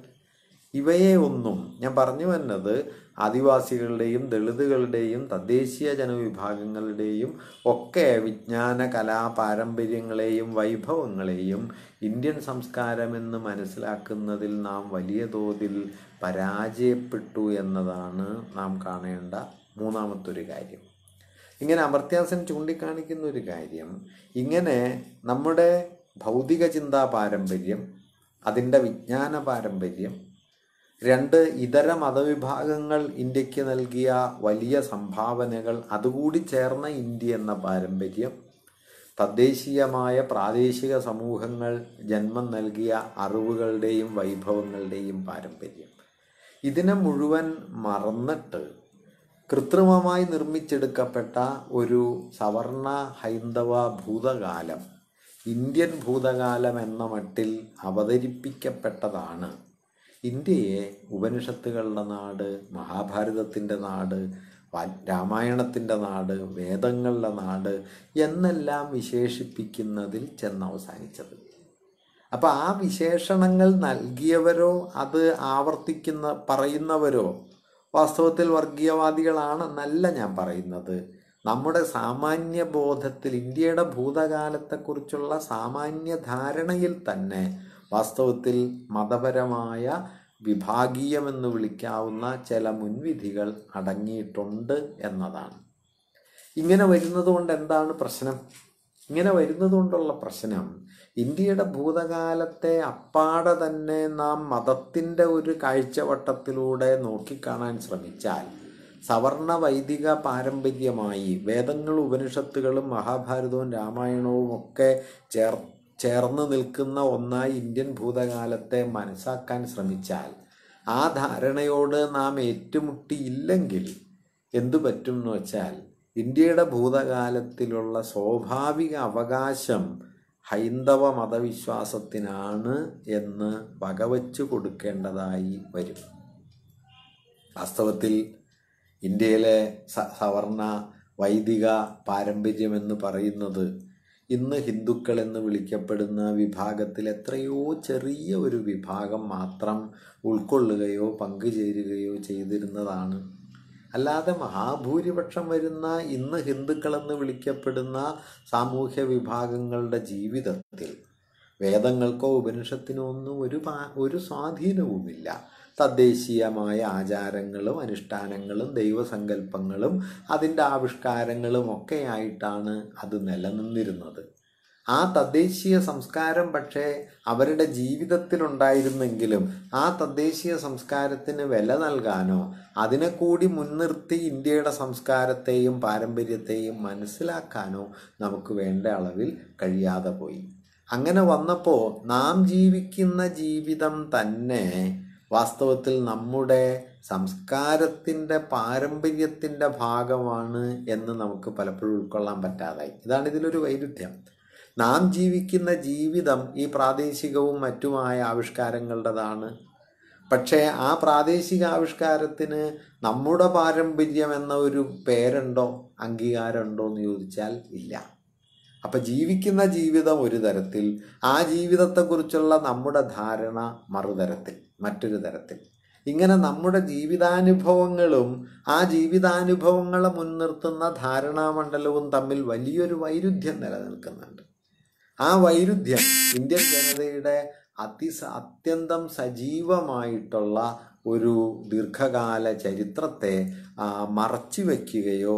Speaker 1: ഇവയെ ഒന്നും ഞാൻ പറഞ്ഞു വന്നത് ആദിവാസികളുടെയും ദളിതുകളുടെയും തദ്ദേശീയ ജനവിഭാഗങ്ങളുടെയും ഒക്കെ വിജ്ഞാന കലാ പാരമ്പര്യങ്ങളെയും വൈഭവങ്ങളെയും ഇന്ത്യൻ സംസ്കാരമെന്ന് മനസ്സിലാക്കുന്നതിൽ നാം വലിയ തോതിൽ പരാജയപ്പെട്ടു എന്നതാണ് നാം കാണേണ്ട മൂന്നാമത്തൊരു കാര്യം ഇങ്ങനെ അമർത്യാസൻ ചൂണ്ടിക്കാണിക്കുന്ന ഒരു കാര്യം ഇങ്ങനെ നമ്മുടെ ഭൗതിക ചിന്താ പാരമ്പര്യം അതിൻ്റെ വിജ്ഞാന പാരമ്പര്യം രണ്ട് ഇതര മതവിഭാഗങ്ങൾ ഇന്ത്യക്ക് നൽകിയ വലിയ സംഭാവനകൾ അതുകൂടി ചേർന്ന ഇന്ത്യ എന്ന പാരമ്പര്യം തദ്ദേശീയമായ പ്രാദേശിക സമൂഹങ്ങൾ ജന്മം നൽകിയ അറിവുകളുടെയും വൈഭവങ്ങളുടെയും പാരമ്പര്യം ഇതിനെ മുഴുവൻ മറന്നിട്ട് കൃത്രിമമായി നിർമ്മിച്ചെടുക്കപ്പെട്ട ഒരു സവർണ ഹൈന്ദവ ഭൂതകാലം ഇന്ത്യൻ ഭൂതകാലം എന്ന മട്ടിൽ അവതരിപ്പിക്കപ്പെട്ടതാണ് ഇന്ത്യയെ ഉപനിഷത്തുകളുടെ നാട് മഹാഭാരതത്തിൻ്റെ നാട് രാമായണത്തിൻ്റെ നാട് വേദങ്ങളുടെ നാട് എന്നെല്ലാം വിശേഷിപ്പിക്കുന്നതിൽ ചെന്ന് അവസാനിച്ചത് അപ്പോൾ ആ വിശേഷണങ്ങൾ നൽകിയവരോ അത് ആവർത്തിക്കുന്ന പറയുന്നവരോ വാസ്തവത്തിൽ വർഗീയവാദികളാണെന്നല്ല ഞാൻ പറയുന്നത് നമ്മുടെ സാമാന്യ ബോധത്തിൽ ഇന്ത്യയുടെ ഭൂതകാലത്തെക്കുറിച്ചുള്ള സാമാന്യ ധാരണയിൽ തന്നെ വാസ്തവത്തിൽ മതപരമായ വിഭാഗീയമെന്ന് വിളിക്കാവുന്ന ചില മുൻവിധികൾ അടങ്ങിയിട്ടുണ്ട് എന്നതാണ് ഇങ്ങനെ വരുന്നത് കൊണ്ട് എന്താണ് പ്രശ്നം ഇങ്ങനെ വരുന്നതുകൊണ്ടുള്ള പ്രശ്നം ഇന്ത്യയുടെ ഭൂതകാലത്തെ അപ്പാടെ തന്നെ നാം മതത്തിൻ്റെ ഒരു കാഴ്ചവട്ടത്തിലൂടെ നോക്കിക്കാണാൻ ശ്രമിച്ചാൽ സവർണ വൈദിക പാരമ്പര്യമായി വേദങ്ങളും ഉപനിഷത്തുകളും മഹാഭാരതവും രാമായണവും ഒക്കെ ചേർ ചേർന്ന് നിൽക്കുന്ന ഒന്നായി ഇന്ത്യൻ ഭൂതകാലത്തെ മനസ്സാക്കാൻ ശ്രമിച്ചാൽ ആ ധാരണയോട് നാം ഏറ്റുമുട്ടിയില്ലെങ്കിൽ എന്തു പറ്റും എന്ന് വെച്ചാൽ ഇന്ത്യയുടെ ഭൂതകാലത്തിലുള്ള സ്വാഭാവിക അവകാശം ഹൈന്ദവ മതവിശ്വാസത്തിനാണ് എന്ന് വകവച്ചു കൊടുക്കേണ്ടതായി വരും വാസ്തവത്തിൽ ഇന്ത്യയിലെ സവർണ വൈദിക എന്ന് പറയുന്നത് ഇന്ന് ഹിന്ദുക്കൾ എന്ന് വിളിക്കപ്പെടുന്ന വിഭാഗത്തിൽ എത്രയോ ചെറിയ ഒരു വിഭാഗം മാത്രം ഉൾക്കൊള്ളുകയോ പങ്കുചേരുകയോ ചെയ്തിരുന്നതാണ് അല്ലാതെ മഹാഭൂരിപക്ഷം വരുന്ന ഇന്ന് ഹിന്ദുക്കളെന്ന് വിളിക്കപ്പെടുന്ന സാമൂഹ്യ വിഭാഗങ്ങളുടെ ജീവിതത്തിൽ വേദങ്ങൾക്കോ ഉപനിഷത്തിനോ ഒന്നും ഒരു ഒരു സ്വാധീനവുമില്ല തദ്ദേശീയമായ ആചാരങ്ങളും അനുഷ്ഠാനങ്ങളും ദൈവസങ്കല്പങ്ങളും അതിൻ്റെ ആവിഷ്കാരങ്ങളും ഒക്കെയായിട്ടാണ് അത് നിലനിന്നിരുന്നത് ആ തദ്ദേശീയ സംസ്കാരം പക്ഷേ അവരുടെ ജീവിതത്തിലുണ്ടായിരുന്നെങ്കിലും ആ തദ്ദേശീയ സംസ്കാരത്തിന് വില നൽകാനോ അതിനെ കൂടി മുൻനിർത്തി ഇന്ത്യയുടെ സംസ്കാരത്തെയും പാരമ്പര്യത്തെയും മനസ്സിലാക്കാനോ നമുക്ക് വേണ്ട അളവിൽ കഴിയാതെ പോയി അങ്ങനെ വന്നപ്പോൾ നാം ജീവിക്കുന്ന ജീവിതം തന്നെ വാസ്തവത്തിൽ നമ്മുടെ സംസ്കാരത്തിൻ്റെ പാരമ്പര്യത്തിൻ്റെ ഭാഗമാണ് എന്ന് നമുക്ക് പലപ്പോഴും ഉൾക്കൊള്ളാൻ പറ്റാതായി ഇതാണ് ഇതിലൊരു വൈരുദ്ധ്യം നാം ജീവിക്കുന്ന ജീവിതം ഈ പ്രാദേശികവും മറ്റുമായ ആവിഷ്കാരങ്ങളുടേതാണ് പക്ഷേ ആ പ്രാദേശിക ആവിഷ്കാരത്തിന് നമ്മുടെ പാരമ്പര്യം എന്ന ഒരു പേരുണ്ടോ അംഗീകാരമുണ്ടോ എന്ന് ചോദിച്ചാൽ ഇല്ല അപ്പം ജീവിക്കുന്ന ജീവിതം ഒരു തരത്തിൽ ആ ജീവിതത്തെക്കുറിച്ചുള്ള നമ്മുടെ ധാരണ മറുതരത്തിൽ മറ്റൊരു തരത്തിൽ ഇങ്ങനെ നമ്മുടെ ജീവിതാനുഭവങ്ങളും ആ ജീവിതാനുഭവങ്ങളെ മുൻനിർത്തുന്ന ധാരണാമണ്ഡലവും തമ്മിൽ വലിയൊരു വൈരുദ്ധ്യം നിലനിൽക്കുന്നുണ്ട് ആ വൈരുദ്ധ്യം ഇന്ത്യൻ ജനതയുടെ അതി അത്യന്തം സജീവമായിട്ടുള്ള ഒരു ദീർഘകാല ചരിത്രത്തെ മറച്ചു വയ്ക്കുകയോ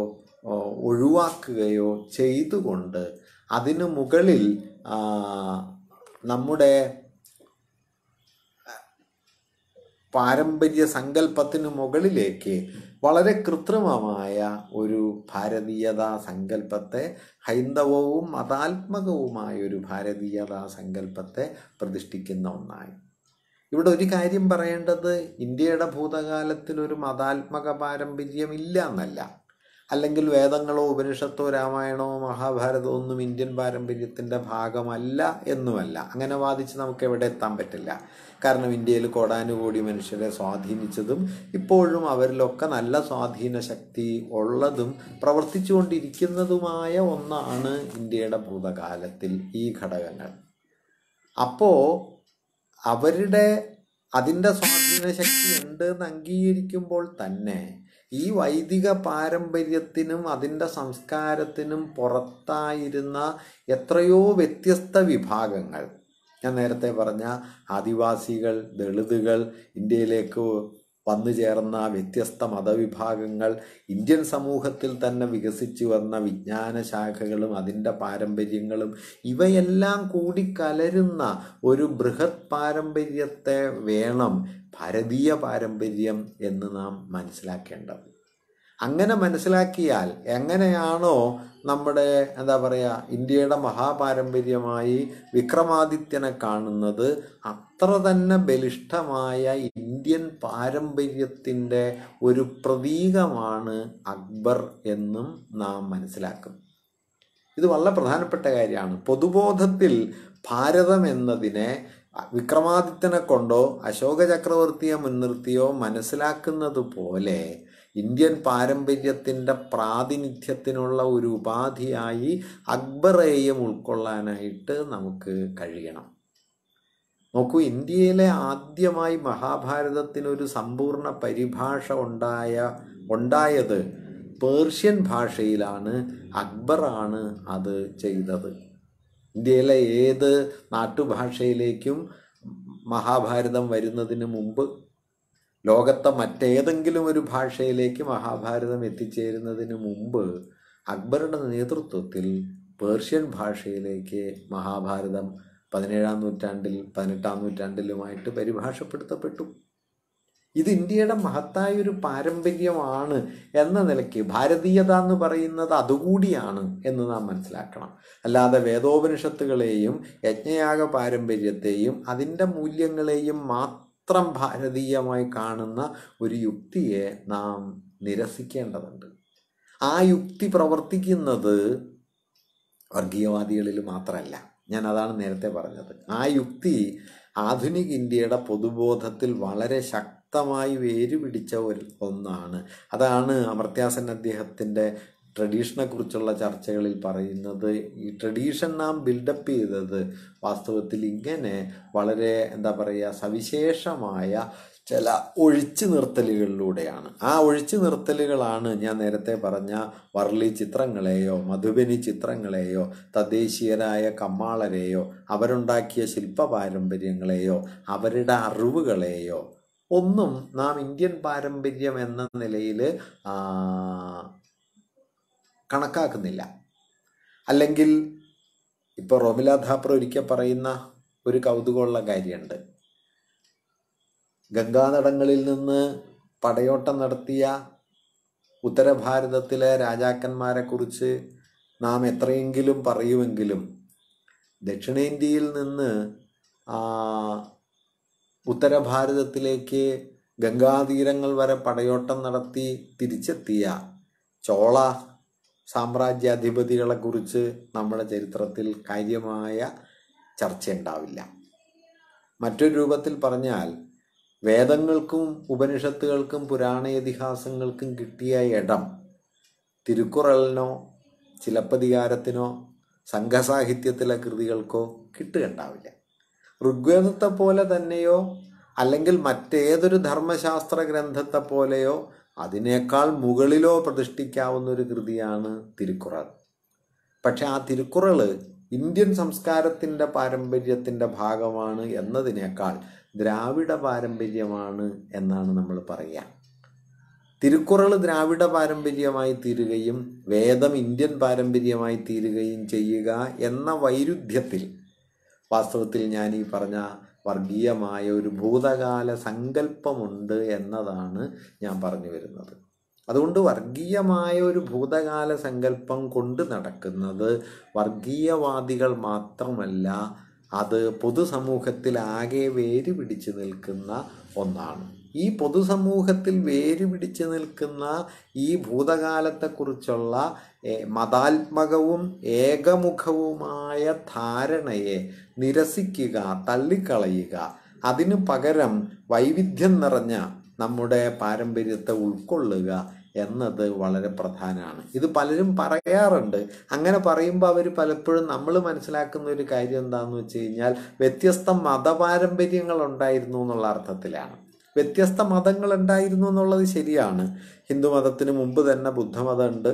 Speaker 1: ഒഴിവാക്കുകയോ ചെയ്തുകൊണ്ട് അതിനു മുകളിൽ നമ്മുടെ പാരമ്പര്യ സങ്കല്പത്തിനു മുകളിലേക്ക് വളരെ കൃത്രിമമായ ഒരു ഭാരതീയതാ സങ്കല്പത്തെ ഹൈന്ദവവും മതാത്മകവുമായ ഒരു ഭാരതീയതാ സങ്കല്പത്തെ പ്രതിഷ്ഠിക്കുന്ന ഒന്നായി ഇവിടെ ഒരു കാര്യം പറയേണ്ടത് ഇന്ത്യയുടെ ഭൂതകാലത്തിൽ ഒരു മതാത്മക പാരമ്പര്യം ഇല്ല എന്നല്ല അല്ലെങ്കിൽ വേദങ്ങളോ ഉപനിഷത്തോ രാമായണമോ മഹാഭാരതമോ ഒന്നും ഇന്ത്യൻ പാരമ്പര്യത്തിൻ്റെ ഭാഗമല്ല എന്നുമല്ല അങ്ങനെ വാദിച്ച് നമുക്ക് എവിടെ എത്താൻ പറ്റില്ല കാരണം ഇന്ത്യയിൽ കോടാനുകൂടി മനുഷ്യരെ സ്വാധീനിച്ചതും ഇപ്പോഴും അവരിലൊക്കെ നല്ല സ്വാധീന ശക്തി ഉള്ളതും പ്രവർത്തിച്ചുകൊണ്ടിരിക്കുന്നതുമായ ഒന്നാണ് ഇന്ത്യയുടെ ഭൂതകാലത്തിൽ ഈ ഘടകങ്ങൾ അപ്പോൾ അവരുടെ അതിൻ്റെ സ്വാധീന ശക്തി ഉണ്ട് എന്ന് അംഗീകരിക്കുമ്പോൾ തന്നെ ഈ വൈദിക പാരമ്പര്യത്തിനും അതിൻ്റെ സംസ്കാരത്തിനും പുറത്തായിരുന്ന എത്രയോ വ്യത്യസ്ത വിഭാഗങ്ങൾ ഞാൻ നേരത്തെ പറഞ്ഞ ആദിവാസികൾ ദളിതുകൾ ഇന്ത്യയിലേക്ക് വന്നു ചേർന്ന വ്യത്യസ്ത മതവിഭാഗങ്ങൾ ഇന്ത്യൻ സമൂഹത്തിൽ തന്നെ വികസിച്ചു വന്ന വിജ്ഞാന ശാഖകളും അതിൻ്റെ പാരമ്പര്യങ്ങളും ഇവയെല്ലാം കൂടി കലരുന്ന ഒരു ബൃഹത് പാരമ്പര്യത്തെ വേണം ഭാരതീയ പാരമ്പര്യം എന്ന് നാം മനസ്സിലാക്കേണ്ടത് അങ്ങനെ മനസ്സിലാക്കിയാൽ എങ്ങനെയാണോ നമ്മുടെ എന്താ പറയുക ഇന്ത്യയുടെ മഹാപാരമ്പര്യമായി വിക്രമാദിത്യനെ കാണുന്നത് അത്ര തന്നെ ബലിഷ്ഠമായ ഇന്ത്യൻ പാരമ്പര്യത്തിൻ്റെ ഒരു പ്രതീകമാണ് അക്ബർ എന്നും നാം മനസ്സിലാക്കും ഇത് വളരെ പ്രധാനപ്പെട്ട കാര്യമാണ് പൊതുബോധത്തിൽ ഭാരതം എന്നതിനെ വിക്രമാദിത്യനെ കൊണ്ടോ അശോക ചക്രവർത്തിയെ മുൻനിർത്തിയോ മനസ്സിലാക്കുന്നത് പോലെ ഇന്ത്യൻ പാരമ്പര്യത്തിൻ്റെ പ്രാതിനിധ്യത്തിനുള്ള ഒരു ഉപാധിയായി അക്ബറേയും ഉൾക്കൊള്ളാനായിട്ട് നമുക്ക് കഴിയണം നോക്കൂ ഇന്ത്യയിലെ ആദ്യമായി മഹാഭാരതത്തിനൊരു സമ്പൂർണ്ണ പരിഭാഷ ഉണ്ടായ ഉണ്ടായത് പേർഷ്യൻ ഭാഷയിലാണ് അക്ബറാണ് അത് ചെയ്തത് ഇന്ത്യയിലെ ഏത് നാട്ടുഭാഷയിലേക്കും മഹാഭാരതം വരുന്നതിന് മുമ്പ് ലോകത്തെ മറ്റേതെങ്കിലും ഒരു ഭാഷയിലേക്ക് മഹാഭാരതം എത്തിച്ചേരുന്നതിന് മുമ്പ് അക്ബറുടെ നേതൃത്വത്തിൽ പേർഷ്യൻ ഭാഷയിലേക്ക് മഹാഭാരതം പതിനേഴാം നൂറ്റാണ്ടിൽ പതിനെട്ടാം നൂറ്റാണ്ടിലുമായിട്ട് പരിഭാഷപ്പെടുത്തപ്പെട്ടു ഇത് ഇന്ത്യയുടെ മഹത്തായ ഒരു പാരമ്പര്യമാണ് എന്ന നിലയ്ക്ക് ഭാരതീയത എന്ന് പറയുന്നത് അതുകൂടിയാണ് എന്ന് നാം മനസ്സിലാക്കണം അല്ലാതെ വേദോപനിഷത്തുകളെയും യജ്ഞയാഗ പാരമ്പര്യത്തെയും അതിൻ്റെ മൂല്യങ്ങളെയും മാത്രം മാത്രം ഭാരതീയമായി കാണുന്ന ഒരു യുക്തിയെ നാം നിരസിക്കേണ്ടതുണ്ട് ആ യുക്തി പ്രവർത്തിക്കുന്നത് വർഗീയവാദികളിൽ മാത്രമല്ല ഞാൻ അതാണ് നേരത്തെ പറഞ്ഞത് ആ യുക്തി ആധുനിക ഇന്ത്യയുടെ പൊതുബോധത്തിൽ വളരെ ശക്തമായി വേര് പിടിച്ച ഒരു ഒന്നാണ് അതാണ് അമർത്യാസൻ അദ്ദേഹത്തിൻ്റെ ട്രഡീഷനെ കുറിച്ചുള്ള ചർച്ചകളിൽ പറയുന്നത് ഈ ട്രഡീഷൻ നാം ബിൽഡപ്പ് ചെയ്തത് വാസ്തവത്തിൽ ഇങ്ങനെ വളരെ എന്താ പറയുക സവിശേഷമായ ചില ഒഴിച്ചു നിർത്തലുകളിലൂടെയാണ് ആ ഒഴിച്ചു നിർത്തലുകളാണ് ഞാൻ നേരത്തെ പറഞ്ഞ വർളി ചിത്രങ്ങളെയോ മധുബനി ചിത്രങ്ങളെയോ തദ്ദേശീയരായ കമ്മാളരെയോ അവരുണ്ടാക്കിയ ശില്പ പാരമ്പര്യങ്ങളെയോ അവരുടെ അറിവുകളെയോ ഒന്നും നാം ഇന്ത്യൻ പാരമ്പര്യം എന്ന നിലയിൽ കണക്കാക്കുന്നില്ല അല്ലെങ്കിൽ ഇപ്പോൾ റോമില ധാപ്ര ഒരിക്കൽ പറയുന്ന ഒരു കൗതുകമുള്ള കാര്യമുണ്ട് ഗംഗാനടങ്ങളിൽ നിന്ന് പടയോട്ടം നടത്തിയ ഉത്തരഭാരതത്തിലെ രാജാക്കന്മാരെക്കുറിച്ച് നാം എത്രയെങ്കിലും പറയുമെങ്കിലും ദക്ഷിണേന്ത്യയിൽ നിന്ന് ഉത്തരഭാരതത്തിലേക്ക് ഗംഗാതീരങ്ങൾ വരെ പടയോട്ടം നടത്തി തിരിച്ചെത്തിയ ചോള സാമ്രാജ്യാധിപതികളെക്കുറിച്ച് നമ്മുടെ ചരിത്രത്തിൽ കാര്യമായ ചർച്ചയുണ്ടാവില്ല മറ്റൊരു രൂപത്തിൽ പറഞ്ഞാൽ വേദങ്ങൾക്കും ഉപനിഷത്തുകൾക്കും പുരാണ ഇതിഹാസങ്ങൾക്കും കിട്ടിയ ഇടം തിരുക്കുറലിനോ ചിലപ്പതികാരത്തിനോ സംഘസാഹിത്യത്തിലെ കൃതികൾക്കോ കിട്ടുകണ്ടാവില്ല ഋഗ്വേദത്തെ പോലെ തന്നെയോ അല്ലെങ്കിൽ മറ്റേതൊരു ധർമ്മശാസ്ത്ര ഗ്രന്ഥത്തെ പോലെയോ അതിനേക്കാൾ മുകളിലോ പ്രതിഷ്ഠിക്കാവുന്ന ഒരു കൃതിയാണ് തിരുക്കുറൾ പക്ഷെ ആ തിരുക്കുറൾ ഇന്ത്യൻ സംസ്കാരത്തിൻ്റെ പാരമ്പര്യത്തിൻ്റെ ഭാഗമാണ് എന്നതിനേക്കാൾ ദ്രാവിഡ പാരമ്പര്യമാണ് എന്നാണ് നമ്മൾ പറയുക തിരുക്കുറൾ ദ്രാവിഡ പാരമ്പര്യമായി തീരുകയും വേദം ഇന്ത്യൻ പാരമ്പര്യമായി തീരുകയും ചെയ്യുക എന്ന വൈരുദ്ധ്യത്തിൽ വാസ്തവത്തിൽ ഞാൻ ഈ പറഞ്ഞ വർഗീയമായ ഒരു ഭൂതകാല സങ്കല്പമുണ്ട് എന്നതാണ് ഞാൻ പറഞ്ഞു വരുന്നത് അതുകൊണ്ട് വർഗീയമായ ഒരു ഭൂതകാല സങ്കല്പം കൊണ്ട് നടക്കുന്നത് വർഗീയവാദികൾ മാത്രമല്ല അത് പൊതുസമൂഹത്തിലാകെ വേര് പിടിച്ചു നിൽക്കുന്ന ഒന്നാണ് ഈ പൊതുസമൂഹത്തിൽ വേരുപിടിച്ച് നിൽക്കുന്ന ഈ ഭൂതകാലത്തെക്കുറിച്ചുള്ള മതാത്മകവും ഏകമുഖവുമായ ധാരണയെ നിരസിക്കുക തള്ളിക്കളയുക അതിനു പകരം വൈവിധ്യം നിറഞ്ഞ നമ്മുടെ പാരമ്പര്യത്തെ ഉൾക്കൊള്ളുക എന്നത് വളരെ പ്രധാനമാണ് ഇത് പലരും പറയാറുണ്ട് അങ്ങനെ പറയുമ്പോൾ അവർ പലപ്പോഴും നമ്മൾ മനസ്സിലാക്കുന്ന ഒരു കാര്യം എന്താണെന്ന് വെച്ച് കഴിഞ്ഞാൽ വ്യത്യസ്ത മതപാരമ്പര്യങ്ങൾ ഉണ്ടായിരുന്നു എന്നുള്ള അർത്ഥത്തിലാണ് വ്യത്യസ്ത മതങ്ങൾ ഉണ്ടായിരുന്നു എന്നുള്ളത് ശരിയാണ് ഹിന്ദുമതത്തിന് മുമ്പ് തന്നെ ബുദ്ധമതം ഉണ്ട്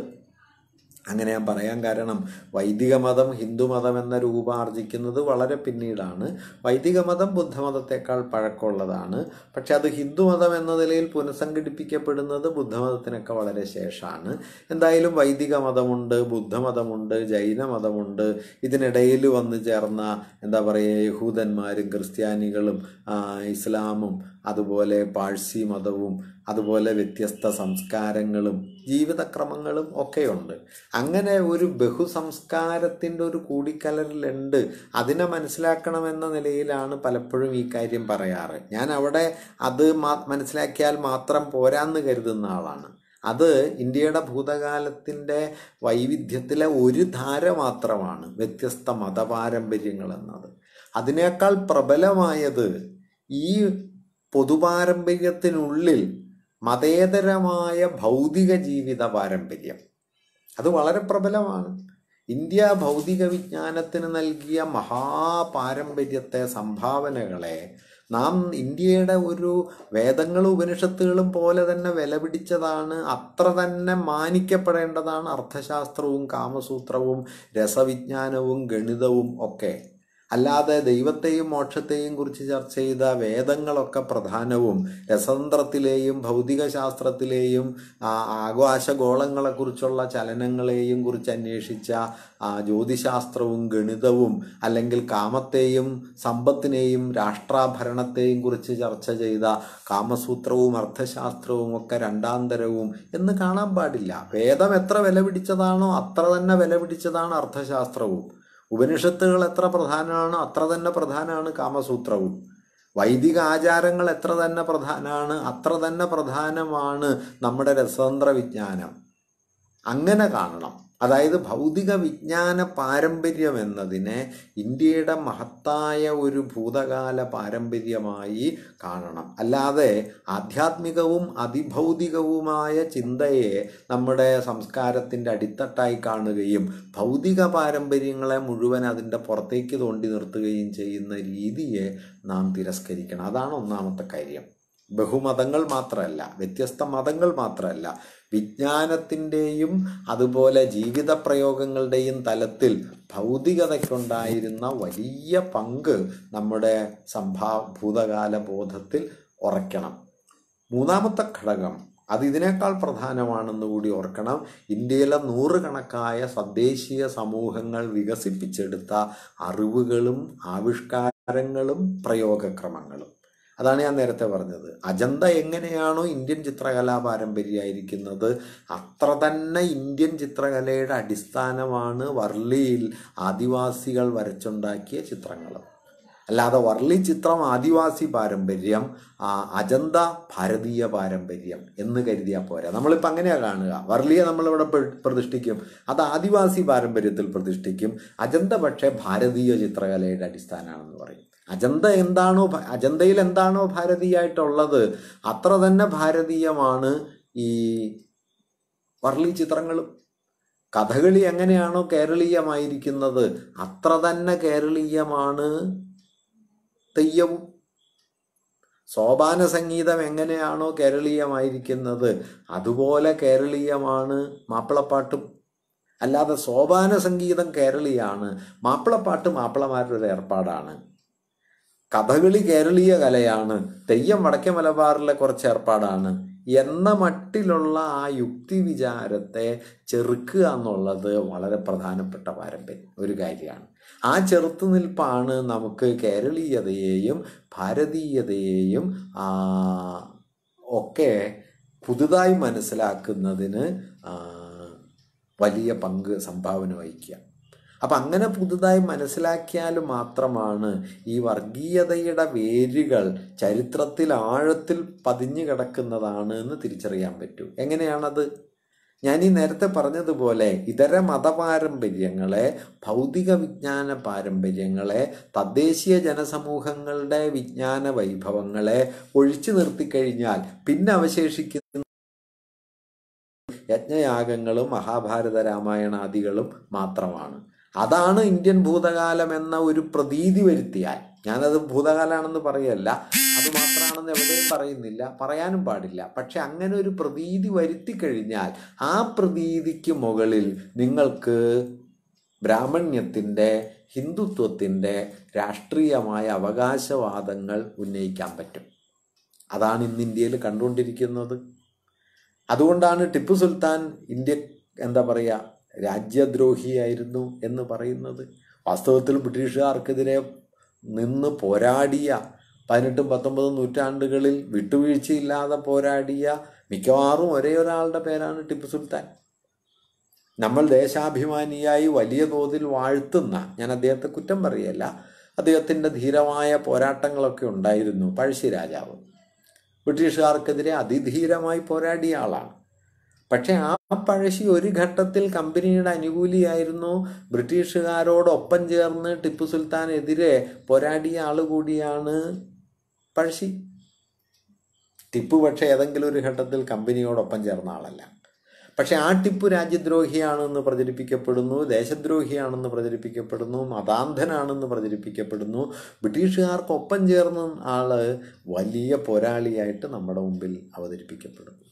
Speaker 1: അങ്ങനെ ഞാൻ പറയാൻ കാരണം വൈദിക മതം ഹിന്ദുമതം എന്ന രൂപം ആർജിക്കുന്നത് വളരെ പിന്നീടാണ് വൈദിക മതം ബുദ്ധമതത്തെക്കാൾ പഴക്കമുള്ളതാണ് പക്ഷെ അത് ഹിന്ദുമതം എന്ന നിലയിൽ പുനഃസംഘടിപ്പിക്കപ്പെടുന്നത് ബുദ്ധമതത്തിനൊക്കെ വളരെ ശേഷമാണ് എന്തായാലും വൈദിക മതമുണ്ട് ബുദ്ധമതമുണ്ട് ജൈന മതമുണ്ട് ഇതിനിടയിൽ വന്നു ചേർന്ന എന്താ പറയുക യഹൂദന്മാരും ക്രിസ്ത്യാനികളും ഇസ്ലാമും അതുപോലെ പാഴ്സി മതവും അതുപോലെ വ്യത്യസ്ത സംസ്കാരങ്ങളും ജീവിതക്രമങ്ങളും ഒക്കെയുണ്ട് അങ്ങനെ ഒരു ബഹുസംസ്കാരത്തിൻ്റെ ഒരു കൂടിക്കലറിലുണ്ട് അതിനെ മനസ്സിലാക്കണമെന്ന നിലയിലാണ് പലപ്പോഴും ഈ കാര്യം പറയാറ് ഞാൻ അവിടെ അത് മനസ്സിലാക്കിയാൽ മാത്രം പോരാന്ന് കരുതുന്ന ആളാണ് അത് ഇന്ത്യയുടെ ഭൂതകാലത്തിൻ്റെ വൈവിധ്യത്തിലെ ഒരു ധാര മാത്രമാണ് വ്യത്യസ്ത മതപാരമ്പര്യങ്ങൾ എന്നത് അതിനേക്കാൾ പ്രബലമായത് ഈ പൊതുപാരമ്പര്യത്തിനുള്ളിൽ മതേതരമായ ഭൗതിക ജീവിത പാരമ്പര്യം അത് വളരെ പ്രബലമാണ് ഇന്ത്യ ഭൗതിക വിജ്ഞാനത്തിന് നൽകിയ മഹാപാരമ്പര്യത്തെ സംഭാവനകളെ നാം ഇന്ത്യയുടെ ഒരു വേദങ്ങളും ഉപനിഷത്തുകളും പോലെ തന്നെ വിലപിടിച്ചതാണ് അത്ര തന്നെ മാനിക്കപ്പെടേണ്ടതാണ് അർത്ഥശാസ്ത്രവും കാമസൂത്രവും രസവിജ്ഞാനവും ഗണിതവും ഒക്കെ അല്ലാതെ ദൈവത്തെയും മോക്ഷത്തെയും കുറിച്ച് ചർച്ച ചെയ്ത വേദങ്ങളൊക്കെ പ്രധാനവും രസതന്ത്രത്തിലെയും ഭൗതികശാസ്ത്രത്തിലെയും ആകാശഗോളങ്ങളെക്കുറിച്ചുള്ള ചലനങ്ങളെയും കുറിച്ച് അന്വേഷിച്ച ജ്യോതിശാസ്ത്രവും ഗണിതവും അല്ലെങ്കിൽ കാമത്തെയും സമ്പത്തിനെയും രാഷ്ട്രാഭരണത്തെയും കുറിച്ച് ചർച്ച ചെയ്ത കാമസൂത്രവും അർത്ഥശാസ്ത്രവും ഒക്കെ രണ്ടാന്തരവും എന്ന് കാണാൻ പാടില്ല വേദം എത്ര വില പിടിച്ചതാണോ അത്ര തന്നെ വില പിടിച്ചതാണ് അർത്ഥശാസ്ത്രവും ഉപനിഷത്തുകൾ എത്ര പ്രധാനമാണ് അത്ര തന്നെ പ്രധാനമാണ് കാമസൂത്രവും വൈദിക ആചാരങ്ങൾ എത്ര തന്നെ പ്രധാനമാണ് അത്ര തന്നെ പ്രധാനമാണ് നമ്മുടെ രസതന്ത്ര വിജ്ഞാനം അങ്ങനെ കാണണം അതായത് ഭൗതിക വിജ്ഞാന പാരമ്പര്യം എന്നതിനെ ഇന്ത്യയുടെ മഹത്തായ ഒരു ഭൂതകാല പാരമ്പര്യമായി കാണണം അല്ലാതെ ആധ്യാത്മികവും അതിഭൗതികവുമായ ചിന്തയെ നമ്മുടെ സംസ്കാരത്തിൻ്റെ അടിത്തട്ടായി കാണുകയും ഭൗതിക പാരമ്പര്യങ്ങളെ മുഴുവൻ അതിൻ്റെ പുറത്തേക്ക് തോണ്ടി നിർത്തുകയും ചെയ്യുന്ന രീതിയെ നാം തിരസ്കരിക്കണം അതാണ് ഒന്നാമത്തെ കാര്യം ബഹുമതങ്ങൾ മാത്രമല്ല വ്യത്യസ്ത മതങ്ങൾ മാത്രമല്ല വിജ്ഞാനത്തിൻ്റെയും അതുപോലെ ജീവിത പ്രയോഗങ്ങളുടെയും തലത്തിൽ ഭൗതികതയ്ക്കുണ്ടായിരുന്ന വലിയ പങ്ക് നമ്മുടെ സംഭാ ഭൂതകാല ബോധത്തിൽ ഉറയ്ക്കണം മൂന്നാമത്തെ ഘടകം അത് ഇതിനേക്കാൾ പ്രധാനമാണെന്ന് കൂടി ഓർക്കണം ഇന്ത്യയിലെ നൂറുകണക്കായ തദ്ദേശീയ സമൂഹങ്ങൾ വികസിപ്പിച്ചെടുത്ത അറിവുകളും ആവിഷ്കാരങ്ങളും പ്രയോഗക്രമങ്ങളും അതാണ് ഞാൻ നേരത്തെ പറഞ്ഞത് അജന്ത എങ്ങനെയാണോ ഇന്ത്യൻ ചിത്രകലാ പാരമ്പര്യമായിരിക്കുന്നത് അത്ര തന്നെ ഇന്ത്യൻ ചിത്രകലയുടെ അടിസ്ഥാനമാണ് വർലിയിൽ ആദിവാസികൾ വരച്ചുണ്ടാക്കിയ ചിത്രങ്ങൾ അല്ലാതെ വർളി ചിത്രം ആദിവാസി പാരമ്പര്യം അജന്ത ഭാരതീയ പാരമ്പര്യം എന്ന് കരുതിയാൽ പോരാ നമ്മളിപ്പോൾ അങ്ങനെയാണ് കാണുക വർളിയെ നമ്മളിവിടെ പ്രതിഷ്ഠിക്കും അത് ആദിവാസി പാരമ്പര്യത്തിൽ പ്രതിഷ്ഠിക്കും അജന്ത പക്ഷേ ഭാരതീയ ചിത്രകലയുടെ അടിസ്ഥാനമാണെന്ന് പറയും അജന്ത എന്താണോ അജന്തയിൽ എന്താണോ ഭാരതീയായിട്ടുള്ളത് അത്ര തന്നെ ഭാരതീയമാണ് ഈ വർളി ചിത്രങ്ങളും കഥകളി എങ്ങനെയാണോ കേരളീയമായിരിക്കുന്നത് അത്ര തന്നെ കേരളീയമാണ് തെയ്യവും സോപാന സംഗീതം എങ്ങനെയാണോ കേരളീയമായിരിക്കുന്നത് അതുപോലെ കേരളീയമാണ് മാപ്പിളപ്പാട്ടും അല്ലാതെ സോപാന സംഗീതം കേരളീയാണ് മാപ്പിളപ്പാട്ട് മാപ്പിളമാരുടെ ഏർപ്പാടാണ് കഥകളി കേരളീയ കലയാണ് തെയ്യം വടക്കേ മലബാറിലെ കുറച്ച് ഏർപ്പാടാണ് എന്ന മട്ടിലുള്ള ആ യുക്തി വിചാരത്തെ ചെറുക്കുക എന്നുള്ളത് വളരെ പ്രധാനപ്പെട്ട പാരമ്പര്യം ഒരു കാര്യമാണ് ആ ചെറുത്തുനിൽപ്പാണ് നമുക്ക് കേരളീയതയെയും ഭാരതീയതയെയും ഒക്കെ പുതുതായി മനസ്സിലാക്കുന്നതിന് വലിയ പങ്ക് സംഭാവന വഹിക്കുക അപ്പം അങ്ങനെ പുതുതായി മനസ്സിലാക്കിയാൽ മാത്രമാണ് ഈ വർഗീയതയുടെ വേരുകൾ ചരിത്രത്തിൽ ആഴത്തിൽ പതിഞ്ഞു കിടക്കുന്നതാണ് എന്ന് തിരിച്ചറിയാൻ പറ്റൂ എങ്ങനെയാണത് ഞാൻ ഈ നേരത്തെ പറഞ്ഞതുപോലെ ഇതര മതപാരമ്പര്യങ്ങളെ ഭൗതിക വിജ്ഞാന പാരമ്പര്യങ്ങളെ തദ്ദേശീയ ജനസമൂഹങ്ങളുടെ വിജ്ഞാന വൈഭവങ്ങളെ ഒഴിച്ചു നിർത്തിക്കഴിഞ്ഞാൽ പിന്നെ അവശേഷിക്കുന്ന യജ്ഞയാഗങ്ങളും മഹാഭാരത രാമായണാദികളും മാത്രമാണ് അതാണ് ഇന്ത്യൻ ഭൂതകാലം എന്ന ഒരു പ്രതീതി വരുത്തിയാൽ ഞാനത് ഭൂതകാലാണെന്ന് പറയല്ല അത് മാത്രമാണെന്ന് എവിടെയും പറയുന്നില്ല പറയാനും പാടില്ല പക്ഷെ അങ്ങനെ ഒരു പ്രതീതി വരുത്തി കഴിഞ്ഞാൽ ആ പ്രതീതിക്ക് മുകളിൽ നിങ്ങൾക്ക് ബ്രാഹ്മണ്യത്തിൻ്റെ ഹിന്ദുത്വത്തിൻ്റെ രാഷ്ട്രീയമായ അവകാശവാദങ്ങൾ ഉന്നയിക്കാൻ പറ്റും അതാണ് ഇന്ന് ഇന്ത്യയിൽ കണ്ടുകൊണ്ടിരിക്കുന്നത് അതുകൊണ്ടാണ് ടിപ്പു സുൽത്താൻ ഇന്ത്യ എന്താ പറയുക രാജ്യദ്രോഹിയായിരുന്നു എന്ന് പറയുന്നത് വാസ്തവത്തിൽ ബ്രിട്ടീഷുകാർക്കെതിരെ നിന്ന് പോരാടിയ പതിനെട്ടും പത്തൊമ്പതും നൂറ്റാണ്ടുകളിൽ വിട്ടുവീഴ്ചയില്ലാതെ പോരാടിയ മിക്കവാറും ഒരേ ഒരാളുടെ പേരാണ് ടിപ്പു സുൽത്താൻ നമ്മൾ ദേശാഭിമാനിയായി വലിയ തോതിൽ വാഴ്ത്തുന്ന ഞാൻ അദ്ദേഹത്തെ കുറ്റം പറയല്ല അദ്ദേഹത്തിൻ്റെ ധീരമായ പോരാട്ടങ്ങളൊക്കെ ഉണ്ടായിരുന്നു പഴശ്ശിരാജാവ് ബ്രിട്ടീഷുകാർക്കെതിരെ അതിധീരമായി പോരാടിയ ആളാണ് പക്ഷെ ആ പഴശ്ശി ഒരു ഘട്ടത്തിൽ കമ്പനിയുടെ അനുകൂലിയായിരുന്നു ബ്രിട്ടീഷുകാരോടൊപ്പം ചേർന്ന് ടിപ്പു സുൽത്താനെതിരെ പോരാടിയ ആൾ കൂടിയാണ് പഴശ്ശി ടിപ്പു പക്ഷേ ഏതെങ്കിലും ഒരു ഘട്ടത്തിൽ കമ്പനിയോടൊപ്പം ചേർന്ന ആളല്ല പക്ഷെ ആ ടിപ്പു രാജ്യദ്രോഹിയാണെന്ന് പ്രചരിപ്പിക്കപ്പെടുന്നു ദേശദ്രോഹിയാണെന്ന് പ്രചരിപ്പിക്കപ്പെടുന്നു മതാന്ധനാണെന്ന് പ്രചരിപ്പിക്കപ്പെടുന്നു ബ്രിട്ടീഷുകാർക്കൊപ്പം ചേർന്ന ആള് വലിയ പോരാളിയായിട്ട് നമ്മുടെ മുമ്പിൽ അവതരിപ്പിക്കപ്പെടുന്നു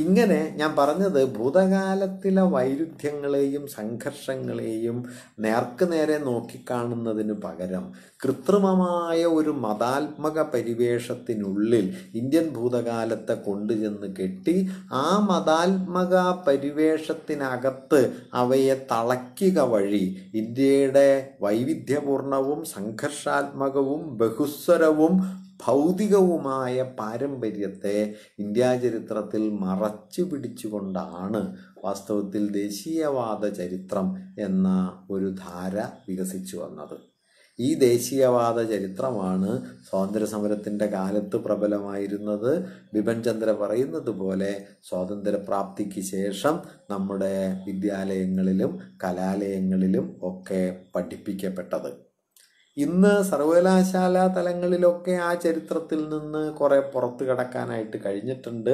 Speaker 1: ഇങ്ങനെ ഞാൻ പറഞ്ഞത് ഭൂതകാലത്തിലെ വൈരുദ്ധ്യങ്ങളെയും സംഘർഷങ്ങളെയും നേർക്കു നേരെ നോക്കിക്കാണുന്നതിന് പകരം കൃത്രിമമായ ഒരു മതാത്മക പരിവേഷത്തിനുള്ളിൽ ഇന്ത്യൻ ഭൂതകാലത്തെ കൊണ്ടുചെന്ന് കെട്ടി ആ മതാത്മക പരിവേഷത്തിനകത്ത് അവയെ തളയ്ക്കുക വഴി ഇന്ത്യയുടെ വൈവിധ്യപൂർണവും സംഘർഷാത്മകവും ബഹുസ്വരവും ഭൗതികവുമായ പാരമ്പര്യത്തെ ഇന്ത്യാ ചരിത്രത്തിൽ മറച്ചു പിടിച്ചുകൊണ്ടാണ് വാസ്തവത്തിൽ ദേശീയവാദ ചരിത്രം എന്ന ഒരു ധാര വികസിച്ചു വന്നത് ഈ ദേശീയവാദ ചരിത്രമാണ് സ്വാതന്ത്ര്യസമരത്തിൻ്റെ കാലത്ത് പ്രബലമായിരുന്നത് ബിപൻ ചന്ദ്ര പറയുന്നത് പോലെ സ്വാതന്ത്ര്യപ്രാപ്തിക്ക് ശേഷം നമ്മുടെ വിദ്യാലയങ്ങളിലും കലാലയങ്ങളിലും ഒക്കെ പഠിപ്പിക്കപ്പെട്ടത് ഇന്ന് സർവകലാശാല തലങ്ങളിലൊക്കെ ആ ചരിത്രത്തിൽ നിന്ന് കുറേ പുറത്ത് കടക്കാനായിട്ട് കഴിഞ്ഞിട്ടുണ്ട്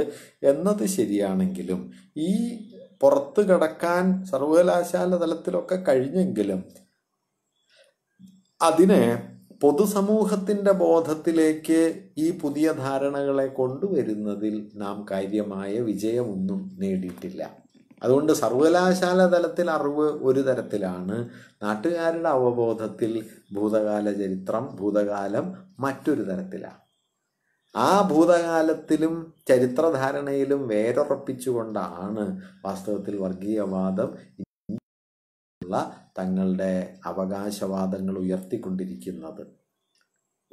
Speaker 1: എന്നത് ശരിയാണെങ്കിലും ഈ പുറത്ത് കടക്കാൻ സർവകലാശാല തലത്തിലൊക്കെ കഴിഞ്ഞെങ്കിലും അതിനെ പൊതുസമൂഹത്തിൻ്റെ ബോധത്തിലേക്ക് ഈ പുതിയ ധാരണകളെ കൊണ്ടുവരുന്നതിൽ നാം കാര്യമായ വിജയമൊന്നും നേടിയിട്ടില്ല അതുകൊണ്ട് സർവകലാശാല തലത്തിൽ അറിവ് ഒരു തരത്തിലാണ് നാട്ടുകാരുടെ അവബോധത്തിൽ ഭൂതകാല ചരിത്രം ഭൂതകാലം മറ്റൊരു തരത്തിലാണ് ആ ഭൂതകാലത്തിലും ചരിത്രധാരണയിലും വേരൊറപ്പിച്ചുകൊണ്ടാണ് വാസ്തവത്തിൽ വർഗീയവാദം തങ്ങളുടെ അവകാശവാദങ്ങൾ ഉയർത്തിക്കൊണ്ടിരിക്കുന്നത്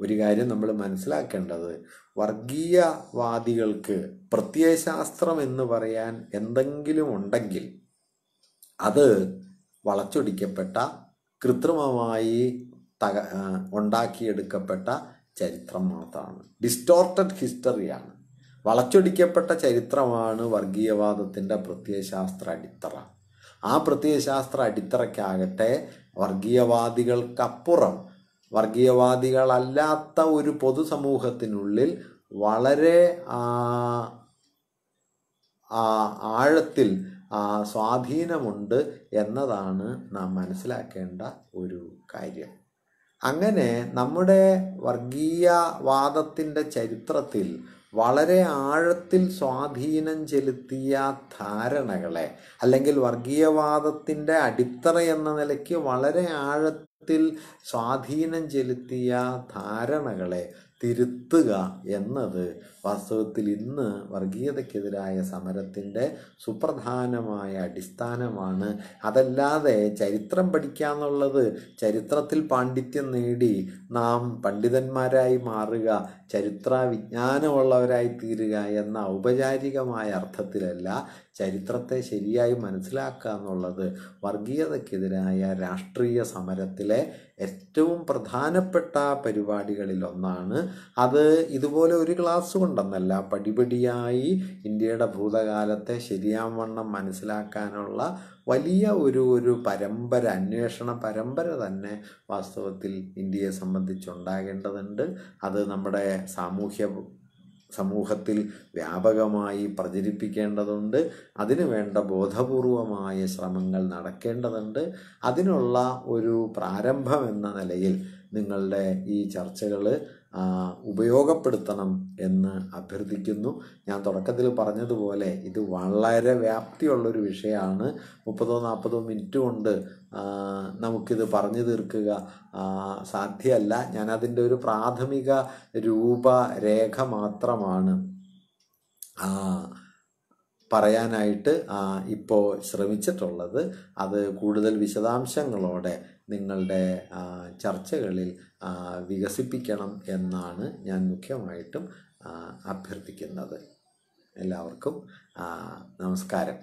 Speaker 1: ഒരു കാര്യം നമ്മൾ മനസ്സിലാക്കേണ്ടത് വർഗീയവാദികൾക്ക് പ്രത്യയശാസ്ത്രം എന്ന് പറയാൻ എന്തെങ്കിലും ഉണ്ടെങ്കിൽ അത് വളച്ചൊടിക്കപ്പെട്ട കൃത്രിമമായി തക ഉണ്ടാക്കിയെടുക്കപ്പെട്ട ചരിത്രം മാത്രമാണ് ഡിസ്റ്റോർട്ടഡ് ഹിസ്റ്ററിയാണ് വളച്ചൊടിക്കപ്പെട്ട ചരിത്രമാണ് വർഗീയവാദത്തിൻ്റെ പ്രത്യയശാസ്ത്ര അടിത്തറ ആ പ്രത്യയശാസ്ത്ര അടിത്തറയ്ക്കാകട്ടെ വർഗീയവാദികൾക്കപ്പുറം വർഗീയവാദികളല്ലാത്ത ഒരു പൊതുസമൂഹത്തിനുള്ളിൽ വളരെ ആഴത്തിൽ സ്വാധീനമുണ്ട് എന്നതാണ് നാം മനസ്സിലാക്കേണ്ട ഒരു കാര്യം അങ്ങനെ നമ്മുടെ വർഗീയവാദത്തിൻ്റെ ചരിത്രത്തിൽ വളരെ ആഴത്തിൽ സ്വാധീനം ചെലുത്തിയ ധാരണകളെ അല്ലെങ്കിൽ വർഗീയവാദത്തിൻ്റെ അടിത്തറ എന്ന നിലയ്ക്ക് വളരെ ആഴത്തിൽ ത്തിൽ സ്വാധീനം ചെലുത്തിയ ധാരണകളെ തിരുത്തുക എന്നത് വാസ്തവത്തിൽ ഇന്ന് വർഗീയതയ്ക്കെതിരായ സമരത്തിൻ്റെ സുപ്രധാനമായ അടിസ്ഥാനമാണ് അതല്ലാതെ ചരിത്രം പഠിക്കുക എന്നുള്ളത് ചരിത്രത്തിൽ പാണ്ഡിത്യം നേടി നാം പണ്ഡിതന്മാരായി മാറുക ചരിത്ര വിജ്ഞാനമുള്ളവരായി തീരുക എന്ന ഔപചാരികമായ അർത്ഥത്തിലല്ല ചരിത്രത്തെ ശരിയായി മനസ്സിലാക്കുക എന്നുള്ളത് വർഗീയതയ്ക്കെതിരായ രാഷ്ട്രീയ സമരത്തിലെ ഏറ്റവും പ്രധാനപ്പെട്ട പരിപാടികളിലൊന്നാണ് അത് ഇതുപോലെ ഒരു ക്ലാസ് കൊണ്ടെന്നല്ല പടിപടിയായി ഇന്ത്യയുടെ ഭൂതകാലത്തെ ശരിയാവണ്ണം മനസ്സിലാക്കാനുള്ള വലിയ ഒരു ഒരു പരമ്പര അന്വേഷണ പരമ്പര തന്നെ വാസ്തവത്തിൽ ഇന്ത്യയെ സംബന്ധിച്ചുണ്ടാകേണ്ടതുണ്ട് അത് നമ്മുടെ സാമൂഹ്യ സമൂഹത്തിൽ വ്യാപകമായി പ്രചരിപ്പിക്കേണ്ടതുണ്ട് വേണ്ട ബോധപൂർവമായ ശ്രമങ്ങൾ നടക്കേണ്ടതുണ്ട് അതിനുള്ള ഒരു പ്രാരംഭം എന്ന നിലയിൽ നിങ്ങളുടെ ഈ ചർച്ചകൾ ഉപയോഗപ്പെടുത്തണം എന്ന് അഭ്യർത്ഥിക്കുന്നു ഞാൻ തുടക്കത്തിൽ പറഞ്ഞതുപോലെ ഇത് വളരെ വ്യാപ്തിയുള്ളൊരു വിഷയമാണ് മുപ്പതോ നാൽപ്പതോ മിനിറ്റ് കൊണ്ട് നമുക്കിത് പറഞ്ഞു തീർക്കുക സാധ്യമല്ല ഞാനതിൻ്റെ ഒരു പ്രാഥമിക രൂപരേഖ മാത്രമാണ് പറയാനായിട്ട് ഇപ്പോൾ ശ്രമിച്ചിട്ടുള്ളത് അത് കൂടുതൽ വിശദാംശങ്ങളോടെ നിങ്ങളുടെ ചർച്ചകളിൽ വികസിപ്പിക്കണം എന്നാണ് ഞാൻ മുഖ്യമായിട്ടും അഭ്യർത്ഥിക്കുന്നത് എല്ലാവർക്കും നമസ്കാരം